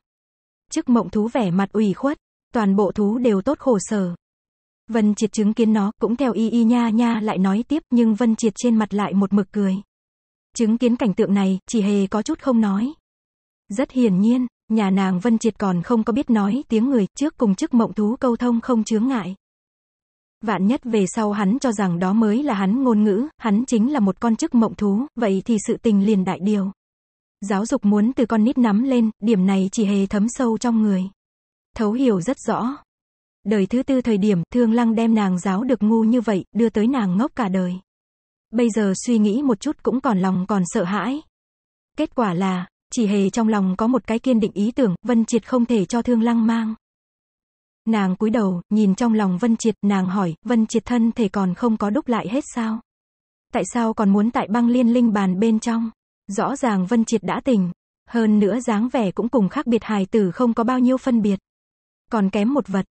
trước mộng thú vẻ mặt ủy khuất, toàn bộ thú đều tốt khổ sở. Vân Triệt chứng kiến nó, cũng theo y y nha nha lại nói tiếp, nhưng Vân Triệt trên mặt lại một mực cười. Chứng kiến cảnh tượng này, chỉ hề có chút không nói. Rất hiển nhiên, nhà nàng Vân Triệt còn không có biết nói tiếng người, trước cùng chức mộng thú câu thông không chướng ngại. Vạn nhất về sau hắn cho rằng đó mới là hắn ngôn ngữ, hắn chính là một con chức mộng thú, vậy thì sự tình liền đại điều. Giáo dục muốn từ con nít nắm lên, điểm này chỉ hề thấm sâu trong người. Thấu hiểu rất rõ, Đời thứ tư thời điểm, Thương Lăng đem nàng giáo được ngu như vậy, đưa tới nàng ngốc cả đời. Bây giờ suy nghĩ một chút cũng còn lòng còn sợ hãi. Kết quả là, chỉ hề trong lòng có một cái kiên định ý tưởng, Vân Triệt không thể cho Thương Lăng mang. Nàng cúi đầu, nhìn trong lòng Vân Triệt, nàng hỏi, Vân Triệt thân thể còn không có đúc lại hết sao? Tại sao còn muốn tại băng liên linh bàn bên trong? Rõ ràng Vân Triệt đã tỉnh. Hơn nữa dáng vẻ cũng cùng khác biệt hài tử không có bao nhiêu phân biệt. Còn kém một vật,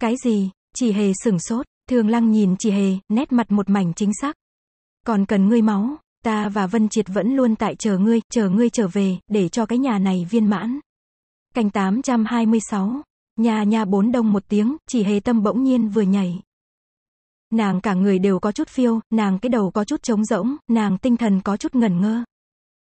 cái gì? Chỉ hề sửng sốt, thường lăng nhìn chỉ hề, nét mặt một mảnh chính xác. Còn cần ngươi máu, ta và Vân Triệt vẫn luôn tại chờ ngươi, chờ ngươi trở về, để cho cái nhà này viên mãn. Cành 826, nhà nhà bốn đông một tiếng, chỉ hề tâm bỗng nhiên vừa nhảy. Nàng cả người đều có chút phiêu, nàng cái đầu có chút trống rỗng, nàng tinh thần có chút ngẩn ngơ.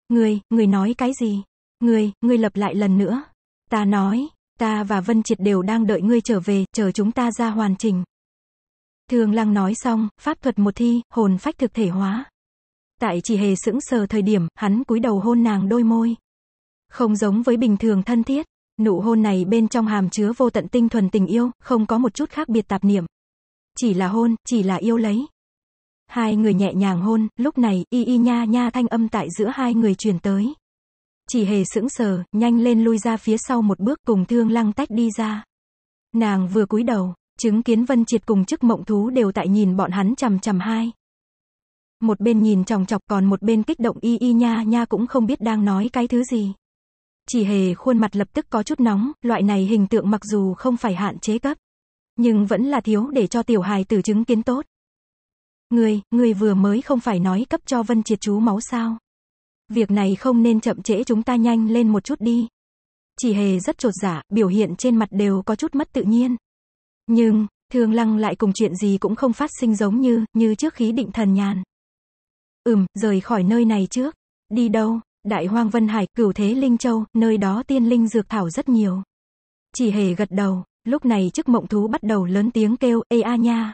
Ngươi, ngươi nói cái gì? Ngươi, ngươi lập lại lần nữa. Ta nói, Ta và Vân Triệt đều đang đợi ngươi trở về, chờ chúng ta ra hoàn chỉnh. Thường lăng nói xong, pháp thuật một thi, hồn phách thực thể hóa. Tại chỉ hề sững sờ thời điểm, hắn cúi đầu hôn nàng đôi môi. Không giống với bình thường thân thiết, nụ hôn này bên trong hàm chứa vô tận tinh thuần tình yêu, không có một chút khác biệt tạp niệm. Chỉ là hôn, chỉ là yêu lấy. Hai người nhẹ nhàng hôn, lúc này, y y nha nha thanh âm tại giữa hai người truyền tới. Chỉ hề sững sờ, nhanh lên lui ra phía sau một bước cùng thương lăng tách đi ra. Nàng vừa cúi đầu, chứng kiến Vân Triệt cùng chức mộng thú đều tại nhìn bọn hắn chằm chằm hai. Một bên nhìn chòng chọc còn một bên kích động y y nha nha cũng không biết đang nói cái thứ gì. Chỉ hề khuôn mặt lập tức có chút nóng, loại này hình tượng mặc dù không phải hạn chế cấp. Nhưng vẫn là thiếu để cho tiểu hài tử chứng kiến tốt. Người, người vừa mới không phải nói cấp cho Vân Triệt chú máu sao. Việc này không nên chậm trễ chúng ta nhanh lên một chút đi. Chỉ hề rất trột giả, dạ, biểu hiện trên mặt đều có chút mất tự nhiên. Nhưng, Thương Lăng lại cùng chuyện gì cũng không phát sinh giống như, như trước khí định thần nhàn. Ừm, rời khỏi nơi này trước. Đi đâu? Đại Hoang Vân Hải, cửu thế Linh Châu, nơi đó tiên linh dược thảo rất nhiều. Chỉ hề gật đầu, lúc này chức mộng thú bắt đầu lớn tiếng kêu, ê a nha.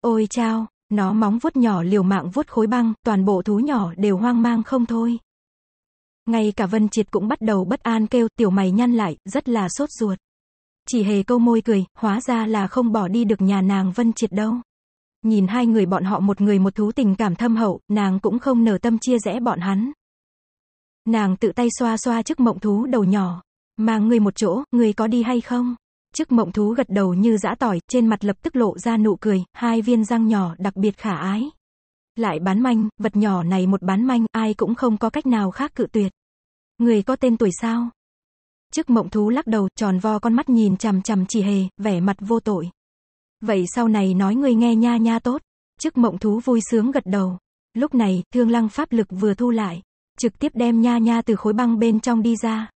Ôi chao, nó móng vuốt nhỏ liều mạng vuốt khối băng, toàn bộ thú nhỏ đều hoang mang không thôi. Ngay cả Vân Triệt cũng bắt đầu bất an kêu tiểu mày nhăn lại, rất là sốt ruột. Chỉ hề câu môi cười, hóa ra là không bỏ đi được nhà nàng Vân Triệt đâu. Nhìn hai người bọn họ một người một thú tình cảm thâm hậu, nàng cũng không nở tâm chia rẽ bọn hắn. Nàng tự tay xoa xoa trước mộng thú đầu nhỏ. Mang người một chỗ, người có đi hay không? chức mộng thú gật đầu như dã tỏi, trên mặt lập tức lộ ra nụ cười, hai viên răng nhỏ đặc biệt khả ái. Lại bán manh, vật nhỏ này một bán manh, ai cũng không có cách nào khác cự tuyệt. Người có tên tuổi sao? chức mộng thú lắc đầu, tròn vo con mắt nhìn chằm chằm chỉ hề, vẻ mặt vô tội. Vậy sau này nói người nghe nha nha tốt. chức mộng thú vui sướng gật đầu. Lúc này, thương lăng pháp lực vừa thu lại. Trực tiếp đem nha nha từ khối băng bên trong đi ra.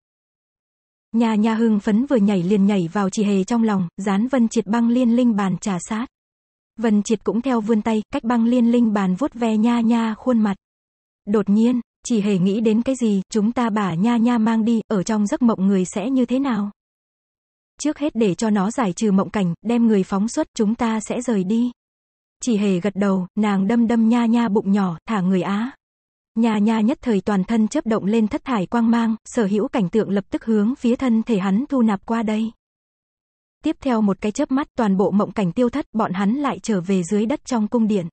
Nhà nhà hưng phấn vừa nhảy liền nhảy vào chỉ hề trong lòng, dán Vân Triệt băng liên linh bàn trà sát. Vân Triệt cũng theo vươn tay, cách băng liên linh bàn vuốt ve nha nha khuôn mặt. Đột nhiên, chỉ hề nghĩ đến cái gì, chúng ta bả nha nha mang đi, ở trong giấc mộng người sẽ như thế nào? Trước hết để cho nó giải trừ mộng cảnh, đem người phóng xuất, chúng ta sẽ rời đi. Chỉ hề gật đầu, nàng đâm đâm nha nha bụng nhỏ, thả người á. Nhà nhà nhất thời toàn thân chớp động lên thất thải quang mang, sở hữu cảnh tượng lập tức hướng phía thân thể hắn thu nạp qua đây. Tiếp theo một cái chớp mắt toàn bộ mộng cảnh tiêu thất, bọn hắn lại trở về dưới đất trong cung điện.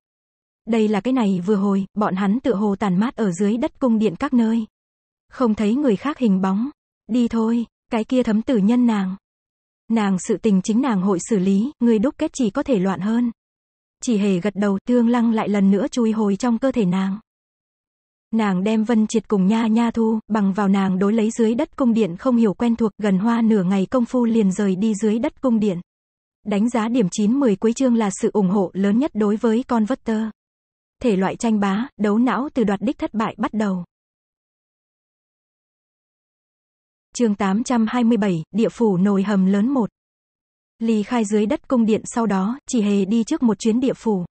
Đây là cái này vừa hồi, bọn hắn tựa hồ tàn mát ở dưới đất cung điện các nơi. Không thấy người khác hình bóng. Đi thôi, cái kia thấm tử nhân nàng. Nàng sự tình chính nàng hội xử lý, người đúc kết chỉ có thể loạn hơn. Chỉ hề gật đầu, thương lăng lại lần nữa chui hồi trong cơ thể nàng. Nàng đem Vân Triệt cùng Nha Nha thu, bằng vào nàng đối lấy dưới đất cung điện không hiểu quen thuộc, gần hoa nửa ngày công phu liền rời đi dưới đất cung điện. Đánh giá điểm 9-10 cuối chương là sự ủng hộ lớn nhất đối với con vất tơ. Thể loại tranh bá, đấu não từ đoạt đích thất bại bắt đầu. chương 827, địa phủ nồi hầm lớn một Ly khai dưới đất cung điện sau đó, chỉ hề đi trước một chuyến địa phủ.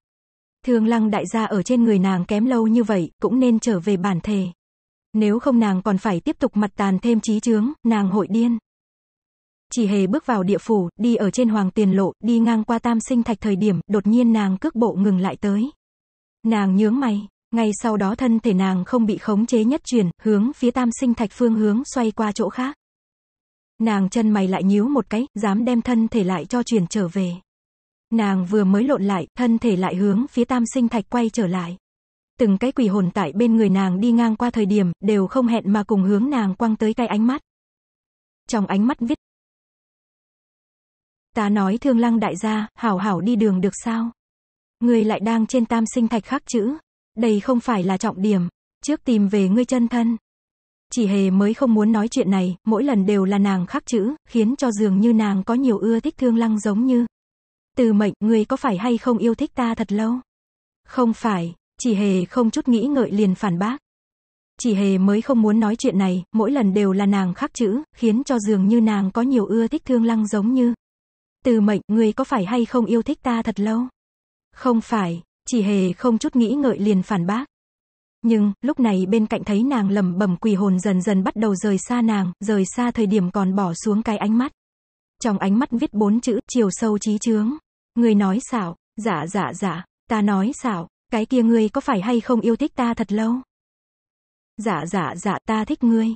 Thương lăng đại gia ở trên người nàng kém lâu như vậy, cũng nên trở về bản thể. Nếu không nàng còn phải tiếp tục mặt tàn thêm trí chướng, nàng hội điên. Chỉ hề bước vào địa phủ, đi ở trên hoàng tiền lộ, đi ngang qua tam sinh thạch thời điểm, đột nhiên nàng cước bộ ngừng lại tới. Nàng nhướng mày, ngay sau đó thân thể nàng không bị khống chế nhất chuyển, hướng phía tam sinh thạch phương hướng xoay qua chỗ khác. Nàng chân mày lại nhíu một cái, dám đem thân thể lại cho chuyển trở về. Nàng vừa mới lộn lại, thân thể lại hướng phía tam sinh thạch quay trở lại. Từng cái quỷ hồn tại bên người nàng đi ngang qua thời điểm, đều không hẹn mà cùng hướng nàng quăng tới cái ánh mắt. Trong ánh mắt viết. Ta nói thương lăng đại gia, hảo hảo đi đường được sao? Người lại đang trên tam sinh thạch khắc chữ. Đây không phải là trọng điểm. Trước tìm về ngươi chân thân. Chỉ hề mới không muốn nói chuyện này, mỗi lần đều là nàng khắc chữ, khiến cho dường như nàng có nhiều ưa thích thương lăng giống như. Từ mệnh, ngươi có phải hay không yêu thích ta thật lâu? Không phải, chỉ hề không chút nghĩ ngợi liền phản bác. Chỉ hề mới không muốn nói chuyện này, mỗi lần đều là nàng khắc chữ, khiến cho dường như nàng có nhiều ưa thích thương lăng giống như. Từ mệnh, ngươi có phải hay không yêu thích ta thật lâu? Không phải, chỉ hề không chút nghĩ ngợi liền phản bác. Nhưng, lúc này bên cạnh thấy nàng lầm bẩm quỷ hồn dần dần bắt đầu rời xa nàng, rời xa thời điểm còn bỏ xuống cái ánh mắt trong ánh mắt viết bốn chữ chiều sâu trí chướng. Người nói xảo, dạ dạ dạ, ta nói xảo, cái kia ngươi có phải hay không yêu thích ta thật lâu? Dạ dạ dạ ta thích ngươi.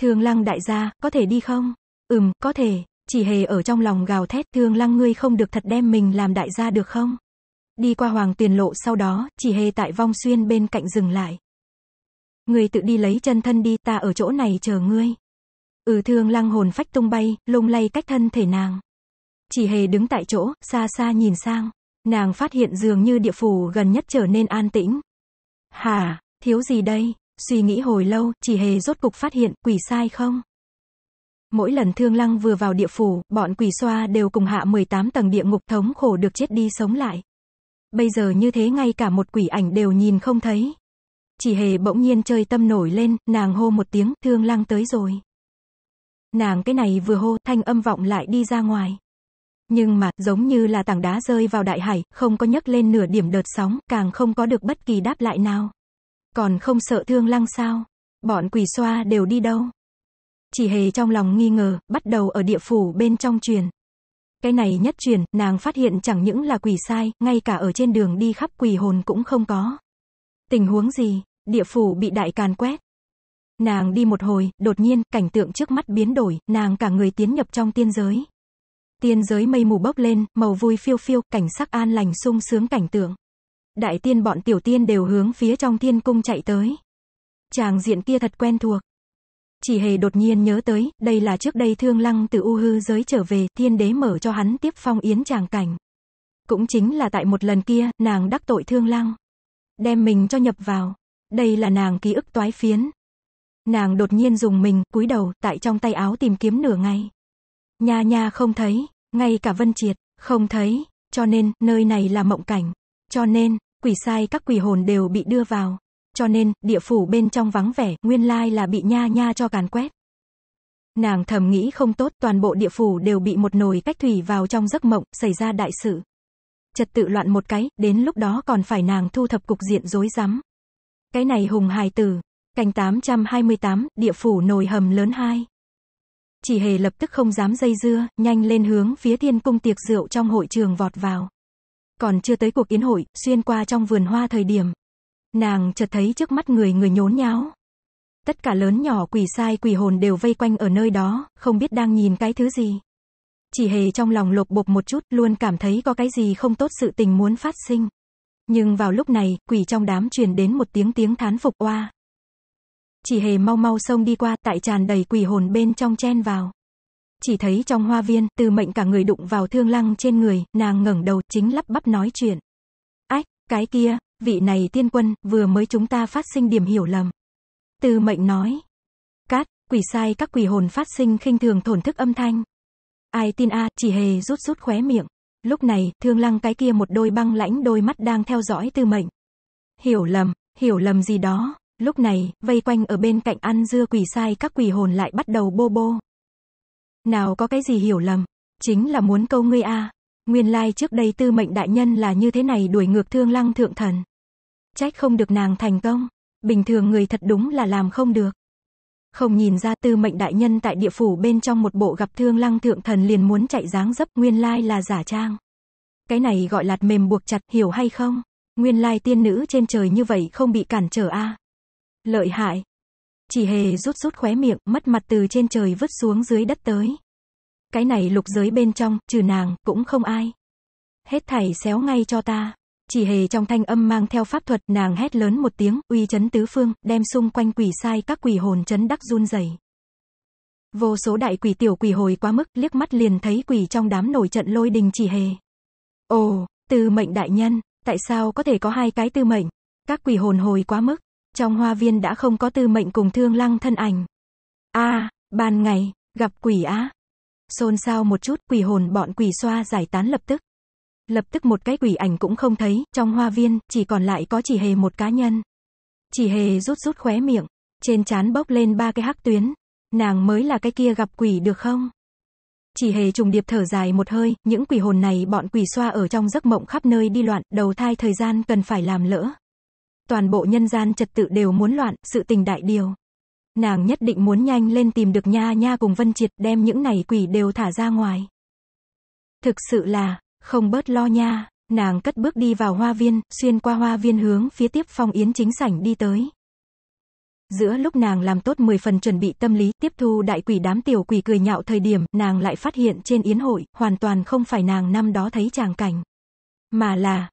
Thương lăng đại gia, có thể đi không? Ừm, có thể, chỉ hề ở trong lòng gào thét thương lăng ngươi không được thật đem mình làm đại gia được không? Đi qua hoàng tuyền lộ sau đó, chỉ hề tại vong xuyên bên cạnh dừng lại. Ngươi tự đi lấy chân thân đi, ta ở chỗ này chờ ngươi. Ừ thương lăng hồn phách tung bay, lung lay cách thân thể nàng. Chỉ hề đứng tại chỗ, xa xa nhìn sang. Nàng phát hiện dường như địa phủ gần nhất trở nên an tĩnh. Hà, thiếu gì đây? Suy nghĩ hồi lâu, chỉ hề rốt cục phát hiện quỷ sai không? Mỗi lần thương lăng vừa vào địa phủ, bọn quỷ xoa đều cùng hạ 18 tầng địa ngục thống khổ được chết đi sống lại. Bây giờ như thế ngay cả một quỷ ảnh đều nhìn không thấy. Chỉ hề bỗng nhiên chơi tâm nổi lên, nàng hô một tiếng, thương lăng tới rồi. Nàng cái này vừa hô, thanh âm vọng lại đi ra ngoài. Nhưng mà, giống như là tảng đá rơi vào đại hải, không có nhấc lên nửa điểm đợt sóng, càng không có được bất kỳ đáp lại nào. Còn không sợ thương lăng sao? Bọn quỷ xoa đều đi đâu? Chỉ hề trong lòng nghi ngờ, bắt đầu ở địa phủ bên trong truyền. Cái này nhất truyền, nàng phát hiện chẳng những là quỷ sai, ngay cả ở trên đường đi khắp quỷ hồn cũng không có. Tình huống gì? Địa phủ bị đại càn quét, Nàng đi một hồi, đột nhiên, cảnh tượng trước mắt biến đổi, nàng cả người tiến nhập trong tiên giới. Tiên giới mây mù bốc lên, màu vui phiêu phiêu, cảnh sắc an lành sung sướng cảnh tượng. Đại tiên bọn tiểu tiên đều hướng phía trong thiên cung chạy tới. Chàng diện kia thật quen thuộc. Chỉ hề đột nhiên nhớ tới, đây là trước đây thương lăng từ U hư giới trở về, thiên đế mở cho hắn tiếp phong yến chàng cảnh. Cũng chính là tại một lần kia, nàng đắc tội thương lăng. Đem mình cho nhập vào. Đây là nàng ký ức toái phiến, Nàng đột nhiên dùng mình, cúi đầu, tại trong tay áo tìm kiếm nửa ngày. Nha nha không thấy, ngay cả Vân Triệt, không thấy, cho nên, nơi này là mộng cảnh. Cho nên, quỷ sai các quỷ hồn đều bị đưa vào. Cho nên, địa phủ bên trong vắng vẻ, nguyên lai là bị nha nha cho càn quét. Nàng thầm nghĩ không tốt, toàn bộ địa phủ đều bị một nồi cách thủy vào trong giấc mộng, xảy ra đại sự. Trật tự loạn một cái, đến lúc đó còn phải nàng thu thập cục diện rối rắm. Cái này hùng hài tử, Canh 828, địa phủ nồi hầm lớn 2. Chỉ hề lập tức không dám dây dưa, nhanh lên hướng phía thiên cung tiệc rượu trong hội trường vọt vào. Còn chưa tới cuộc yến hội, xuyên qua trong vườn hoa thời điểm. Nàng chợt thấy trước mắt người người nhốn nháo. Tất cả lớn nhỏ quỷ sai quỷ hồn đều vây quanh ở nơi đó, không biết đang nhìn cái thứ gì. Chỉ hề trong lòng lột bột một chút, luôn cảm thấy có cái gì không tốt sự tình muốn phát sinh. Nhưng vào lúc này, quỷ trong đám truyền đến một tiếng tiếng thán phục oa, chỉ hề mau mau xông đi qua, tại tràn đầy quỷ hồn bên trong chen vào. Chỉ thấy trong hoa viên, từ mệnh cả người đụng vào thương lăng trên người, nàng ngẩng đầu, chính lắp bắp nói chuyện. Ách, cái kia, vị này tiên quân, vừa mới chúng ta phát sinh điểm hiểu lầm. Từ mệnh nói. Cát, quỷ sai các quỷ hồn phát sinh khinh thường thổn thức âm thanh. Ai tin a, chỉ hề rút rút khóe miệng. Lúc này, thương lăng cái kia một đôi băng lãnh đôi mắt đang theo dõi từ mệnh. Hiểu lầm, hiểu lầm gì đó, Lúc này, vây quanh ở bên cạnh ăn dưa quỷ sai các quỷ hồn lại bắt đầu bô bô. Nào có cái gì hiểu lầm, chính là muốn câu ngươi a. Nguyên lai like trước đây tư mệnh đại nhân là như thế này đuổi ngược thương lăng thượng thần. Trách không được nàng thành công, bình thường người thật đúng là làm không được. Không nhìn ra tư mệnh đại nhân tại địa phủ bên trong một bộ gặp thương lăng thượng thần liền muốn chạy dáng dấp nguyên lai like là giả trang. Cái này gọi là mềm buộc chặt hiểu hay không? Nguyên lai like tiên nữ trên trời như vậy không bị cản trở a. Lợi hại. Chỉ hề rút rút khóe miệng, mất mặt từ trên trời vứt xuống dưới đất tới. Cái này lục giới bên trong, trừ nàng, cũng không ai. Hết thảy xéo ngay cho ta. Chỉ hề trong thanh âm mang theo pháp thuật, nàng hét lớn một tiếng, uy chấn tứ phương, đem xung quanh quỷ sai các quỷ hồn chấn đắc run rẩy. Vô số đại quỷ tiểu quỷ hồi quá mức, liếc mắt liền thấy quỷ trong đám nổi trận lôi đình chỉ hề. Ồ, tư mệnh đại nhân, tại sao có thể có hai cái tư mệnh? Các quỷ hồn hồi quá mức, trong hoa viên đã không có tư mệnh cùng thương lăng thân ảnh. a ban ngày, gặp quỷ á. Xôn xao một chút, quỷ hồn bọn quỷ xoa giải tán lập tức. Lập tức một cái quỷ ảnh cũng không thấy, trong hoa viên, chỉ còn lại có chỉ hề một cá nhân. Chỉ hề rút rút khóe miệng, trên trán bốc lên ba cái hắc tuyến. Nàng mới là cái kia gặp quỷ được không? Chỉ hề trùng điệp thở dài một hơi, những quỷ hồn này bọn quỷ xoa ở trong giấc mộng khắp nơi đi loạn, đầu thai thời gian cần phải làm lỡ toàn bộ nhân gian trật tự đều muốn loạn, sự tình đại điều. Nàng nhất định muốn nhanh lên tìm được nha nha cùng Vân Triệt đem những này quỷ đều thả ra ngoài. Thực sự là, không bớt lo nha, nàng cất bước đi vào hoa viên, xuyên qua hoa viên hướng phía tiếp phong yến chính sảnh đi tới. Giữa lúc nàng làm tốt 10 phần chuẩn bị tâm lý tiếp thu đại quỷ đám tiểu quỷ cười nhạo thời điểm nàng lại phát hiện trên yến hội hoàn toàn không phải nàng năm đó thấy tràng cảnh. Mà là,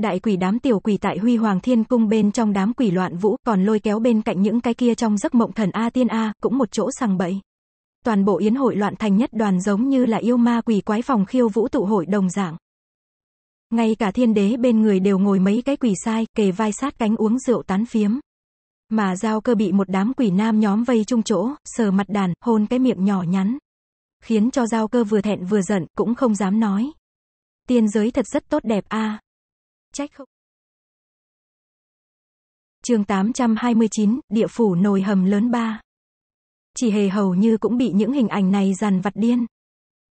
Đại quỷ đám tiểu quỷ tại Huy Hoàng Thiên Cung bên trong đám quỷ loạn vũ, còn lôi kéo bên cạnh những cái kia trong giấc mộng thần A tiên A, cũng một chỗ sằng bậy. Toàn bộ yến hội loạn thành nhất đoàn giống như là yêu ma quỷ quái phòng khiêu vũ tụ hội đồng dạng. Ngay cả thiên đế bên người đều ngồi mấy cái quỷ sai, kề vai sát cánh uống rượu tán phiếm. Mà giao cơ bị một đám quỷ nam nhóm vây chung chỗ, sờ mặt đàn, hôn cái miệng nhỏ nhắn. Khiến cho giao cơ vừa thẹn vừa giận, cũng không dám nói. Tiên giới thật rất tốt đẹp a Trách không. Chương 829, địa phủ nồi hầm lớn ba. Chỉ hề hầu như cũng bị những hình ảnh này dàn vặt điên.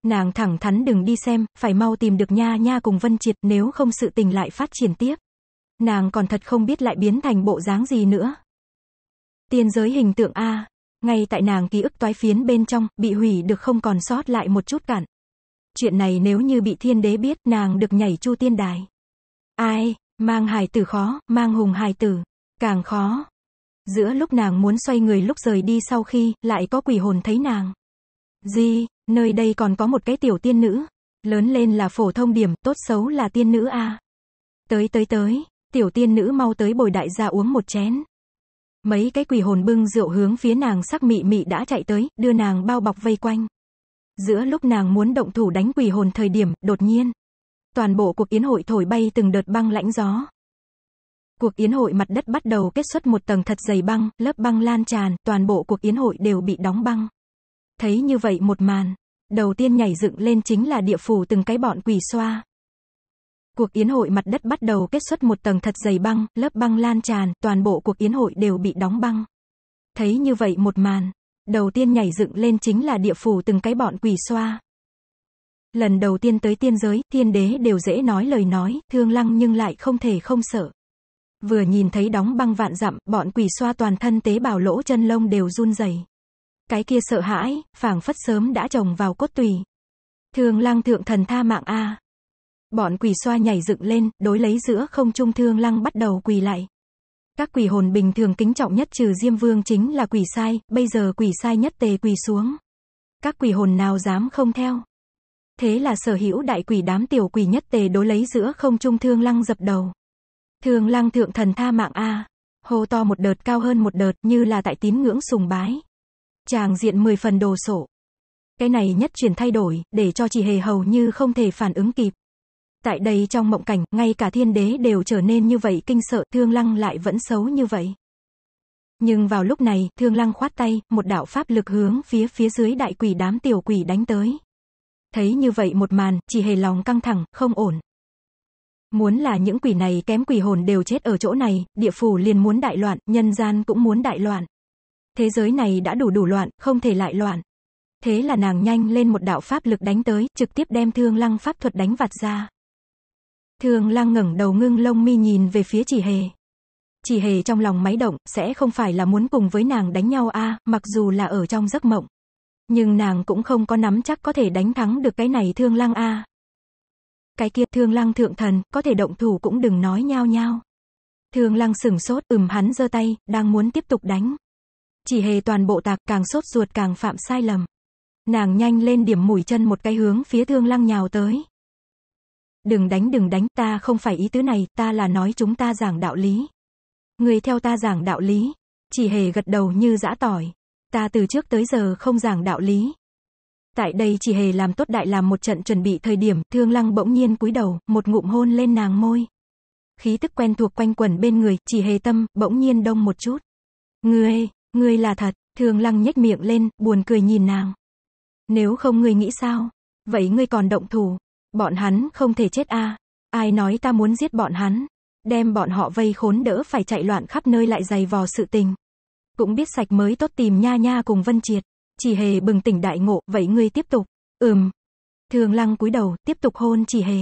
Nàng thẳng thắn đừng đi xem, phải mau tìm được nha nha cùng Vân Triệt nếu không sự tình lại phát triển tiếp. Nàng còn thật không biết lại biến thành bộ dáng gì nữa. Tiên giới hình tượng A, ngay tại nàng ký ức toái phiến bên trong, bị hủy được không còn sót lại một chút cản. Chuyện này nếu như bị thiên đế biết, nàng được nhảy chu tiên đài. Ai, mang hài tử khó, mang hùng hài tử, càng khó. Giữa lúc nàng muốn xoay người lúc rời đi sau khi, lại có quỷ hồn thấy nàng. Gì, nơi đây còn có một cái tiểu tiên nữ. Lớn lên là phổ thông điểm, tốt xấu là tiên nữ a. Tới tới tới, tiểu tiên nữ mau tới bồi đại gia uống một chén. Mấy cái quỷ hồn bưng rượu hướng phía nàng sắc mị mị đã chạy tới, đưa nàng bao bọc vây quanh. Giữa lúc nàng muốn động thủ đánh quỷ hồn thời điểm, đột nhiên, toàn bộ cuộc yến hội thổi bay từng đợt băng lãnh gió. Cuộc yến hội mặt đất bắt đầu kết xuất một tầng thật dày băng, lớp băng lan tràn, toàn bộ cuộc yến hội đều bị đóng băng. Thấy như vậy một màn, đầu tiên nhảy dựng lên chính là địa phủ từng cái bọn quỷ xoa. Cuộc yến hội mặt đất bắt đầu kết xuất một tầng thật dày băng, lớp băng lan tràn, toàn bộ cuộc yến hội đều bị đóng băng. Thấy như vậy một màn, đầu tiên nhảy dựng lên chính là địa phủ từng cái bọn quỷ xoa. Lần đầu tiên tới tiên giới, thiên đế đều dễ nói lời nói, thương lăng nhưng lại không thể không sợ. Vừa nhìn thấy đóng băng vạn dặm, bọn quỷ xoa toàn thân tế bào lỗ chân lông đều run rẩy. Cái kia sợ hãi, phảng phất sớm đã trồng vào cốt tùy. Thương lăng thượng thần tha mạng A. Bọn quỷ xoa nhảy dựng lên, đối lấy giữa không trung thương lăng bắt đầu quỳ lại. Các quỷ hồn bình thường kính trọng nhất trừ Diêm Vương chính là quỷ sai, bây giờ quỷ sai nhất tề quỳ xuống. Các quỷ hồn nào dám không theo thế là sở hữu đại quỷ đám tiểu quỷ nhất tề đối lấy giữa không trung thương lăng dập đầu. Thương lăng thượng thần tha mạng A, hô to một đợt cao hơn một đợt như là tại tín ngưỡng sùng bái. Chàng diện mười phần đồ sổ Cái này nhất chuyển thay đổi, để cho chỉ hề hầu như không thể phản ứng kịp. Tại đây trong mộng cảnh, ngay cả thiên đế đều trở nên như vậy kinh sợ, thương lăng lại vẫn xấu như vậy. Nhưng vào lúc này, thương lăng khoát tay, một đạo pháp lực hướng phía phía dưới đại quỷ đám tiểu quỷ đánh tới. Thấy như vậy một màn, chỉ hề lòng căng thẳng, không ổn. Muốn là những quỷ này kém quỷ hồn đều chết ở chỗ này, địa phủ liền muốn đại loạn, nhân gian cũng muốn đại loạn. Thế giới này đã đủ đủ loạn, không thể lại loạn. Thế là nàng nhanh lên một đạo pháp lực đánh tới, trực tiếp đem thương lăng pháp thuật đánh vặt ra. Thương lăng ngẩng đầu ngưng lông mi nhìn về phía chỉ hề. Chỉ hề trong lòng máy động, sẽ không phải là muốn cùng với nàng đánh nhau a mặc dù là ở trong giấc mộng. Nhưng nàng cũng không có nắm chắc có thể đánh thắng được cái này thương lăng a. Cái kia thương lăng thượng thần, có thể động thủ cũng đừng nói nhao nhao. Thương lăng sửng sốt, ừm hắn giơ tay, đang muốn tiếp tục đánh. Chỉ hề toàn bộ tạc càng sốt ruột càng phạm sai lầm. Nàng nhanh lên điểm mũi chân một cái hướng phía thương lăng nhào tới. Đừng đánh đừng đánh, ta không phải ý tứ này, ta là nói chúng ta giảng đạo lý. Người theo ta giảng đạo lý. Chỉ hề gật đầu như dã tỏi ta từ trước tới giờ không giảng đạo lý. Tại đây chỉ hề làm tốt đại làm một trận chuẩn bị thời điểm, thương lăng bỗng nhiên cúi đầu, một ngụm hôn lên nàng môi. Khí tức quen thuộc quanh quẩn bên người, chỉ hề tâm, bỗng nhiên đông một chút. Ngươi, ngươi là thật, thương lăng nhếch miệng lên, buồn cười nhìn nàng. Nếu không ngươi nghĩ sao? Vậy ngươi còn động thủ. Bọn hắn không thể chết a à? Ai nói ta muốn giết bọn hắn? Đem bọn họ vây khốn đỡ phải chạy loạn khắp nơi lại dày vò sự tình cũng biết sạch mới tốt tìm nha nha cùng Vân Triệt. Chỉ hề bừng tỉnh đại ngộ, vậy ngươi tiếp tục. Ừm. Thường lăng cúi đầu, tiếp tục hôn chỉ hề.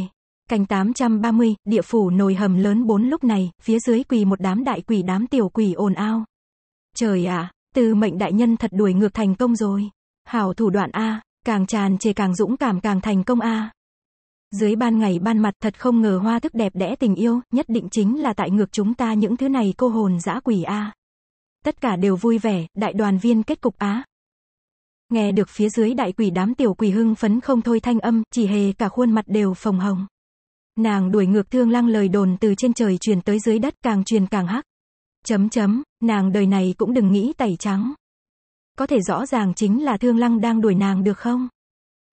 Cành 830, địa phủ nồi hầm lớn bốn lúc này, phía dưới quỳ một đám đại quỷ đám tiểu quỷ ồn ao. Trời ạ, từ mệnh đại nhân thật đuổi ngược thành công rồi. Hảo thủ đoạn A, càng tràn trề càng dũng cảm càng thành công A. Dưới ban ngày ban mặt thật không ngờ hoa thức đẹp đẽ tình yêu, nhất định chính là tại ngược chúng ta những thứ này cô hồn dã quỷ A tất cả đều vui vẻ, đại đoàn viên kết cục á. Nghe được phía dưới đại quỷ đám tiểu quỷ hưng phấn không thôi thanh âm, chỉ hề cả khuôn mặt đều phồng hồng. Nàng đuổi ngược thương lăng lời đồn từ trên trời truyền tới dưới đất càng truyền càng hắc. Chấm chấm, nàng đời này cũng đừng nghĩ tẩy trắng. Có thể rõ ràng chính là thương lăng đang đuổi nàng được không?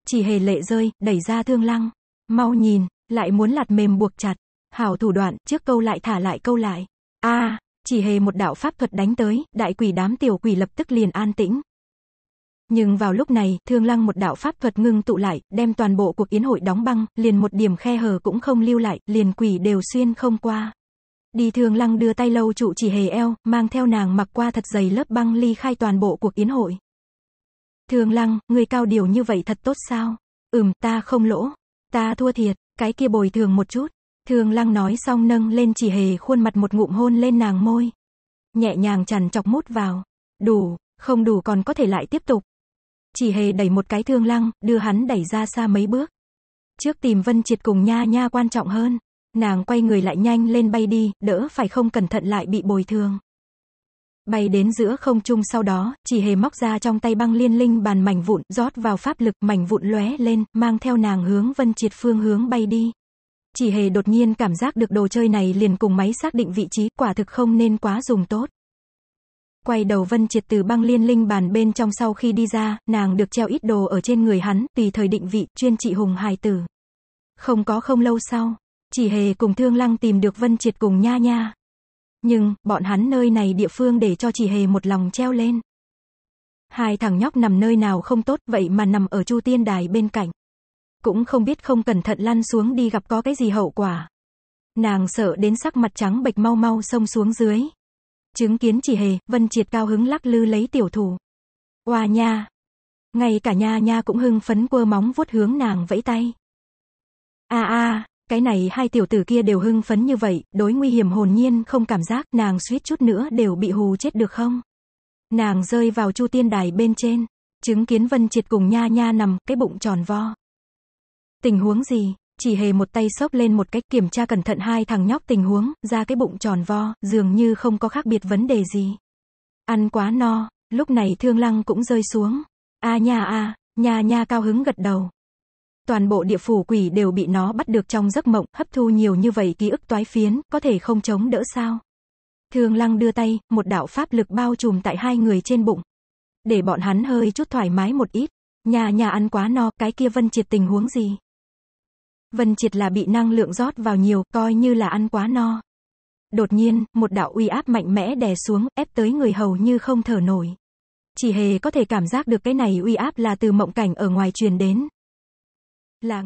Chỉ hề lệ rơi, đẩy ra thương lăng. Mau nhìn, lại muốn lạt mềm buộc chặt. Hảo thủ đoạn, trước câu lại thả lại câu lại. a chỉ hề một đạo pháp thuật đánh tới, đại quỷ đám tiểu quỷ lập tức liền an tĩnh. Nhưng vào lúc này, thương lăng một đạo pháp thuật ngưng tụ lại, đem toàn bộ cuộc yến hội đóng băng, liền một điểm khe hở cũng không lưu lại, liền quỷ đều xuyên không qua. Đi thương lăng đưa tay lâu trụ chỉ hề eo, mang theo nàng mặc qua thật dày lớp băng ly khai toàn bộ cuộc yến hội. Thương lăng, người cao điều như vậy thật tốt sao? Ừm, ta không lỗ. Ta thua thiệt, cái kia bồi thường một chút. Thường lăng nói xong nâng lên chỉ hề khuôn mặt một ngụm hôn lên nàng môi. Nhẹ nhàng chằn chọc mút vào. Đủ, không đủ còn có thể lại tiếp tục. Chỉ hề đẩy một cái thương lăng, đưa hắn đẩy ra xa mấy bước. Trước tìm Vân Triệt cùng nha nha quan trọng hơn. Nàng quay người lại nhanh lên bay đi, đỡ phải không cẩn thận lại bị bồi thường. Bay đến giữa không trung sau đó, chỉ hề móc ra trong tay băng liên linh bàn mảnh vụn, rót vào pháp lực mảnh vụn lóe lên, mang theo nàng hướng Vân Triệt phương hướng bay đi. Chỉ hề đột nhiên cảm giác được đồ chơi này liền cùng máy xác định vị trí, quả thực không nên quá dùng tốt. Quay đầu Vân Triệt từ băng liên linh bàn bên trong sau khi đi ra, nàng được treo ít đồ ở trên người hắn, tùy thời định vị, chuyên trị hùng hài tử. Không có không lâu sau, chỉ hề cùng Thương Lăng tìm được Vân Triệt cùng Nha Nha. Nhưng, bọn hắn nơi này địa phương để cho chỉ hề một lòng treo lên. Hai thằng nhóc nằm nơi nào không tốt vậy mà nằm ở Chu Tiên Đài bên cạnh cũng không biết không cẩn thận lăn xuống đi gặp có cái gì hậu quả. Nàng sợ đến sắc mặt trắng bệch mau mau xông xuống dưới. Chứng kiến chỉ hề, Vân Triệt cao hứng lắc lư lấy tiểu thủ. Oa nha! Ngay cả nha nha cũng hưng phấn quơ móng vuốt hướng nàng vẫy tay. a a cái này hai tiểu tử kia đều hưng phấn như vậy, đối nguy hiểm hồn nhiên không cảm giác, nàng suýt chút nữa đều bị hù chết được không? Nàng rơi vào chu tiên đài bên trên, chứng kiến Vân Triệt cùng nha nha nằm, cái bụng tròn vo. Tình huống gì? Chỉ hề một tay xốc lên một cách kiểm tra cẩn thận hai thằng nhóc tình huống, ra cái bụng tròn vo, dường như không có khác biệt vấn đề gì. Ăn quá no, lúc này thương lăng cũng rơi xuống. A nha a, nha nha cao hứng gật đầu. Toàn bộ địa phủ quỷ đều bị nó bắt được trong giấc mộng, hấp thu nhiều như vậy ký ức toái phiến, có thể không chống đỡ sao. Thương lăng đưa tay, một đạo pháp lực bao trùm tại hai người trên bụng. Để bọn hắn hơi chút thoải mái một ít. Nhà nhà ăn quá no, cái kia vân triệt tình huống gì? Vân Triệt là bị năng lượng rót vào nhiều, coi như là ăn quá no. Đột nhiên, một đạo uy áp mạnh mẽ đè xuống, ép tới người hầu như không thở nổi. Chỉ hề có thể cảm giác được cái này uy áp là từ mộng cảnh ở ngoài truyền đến. Là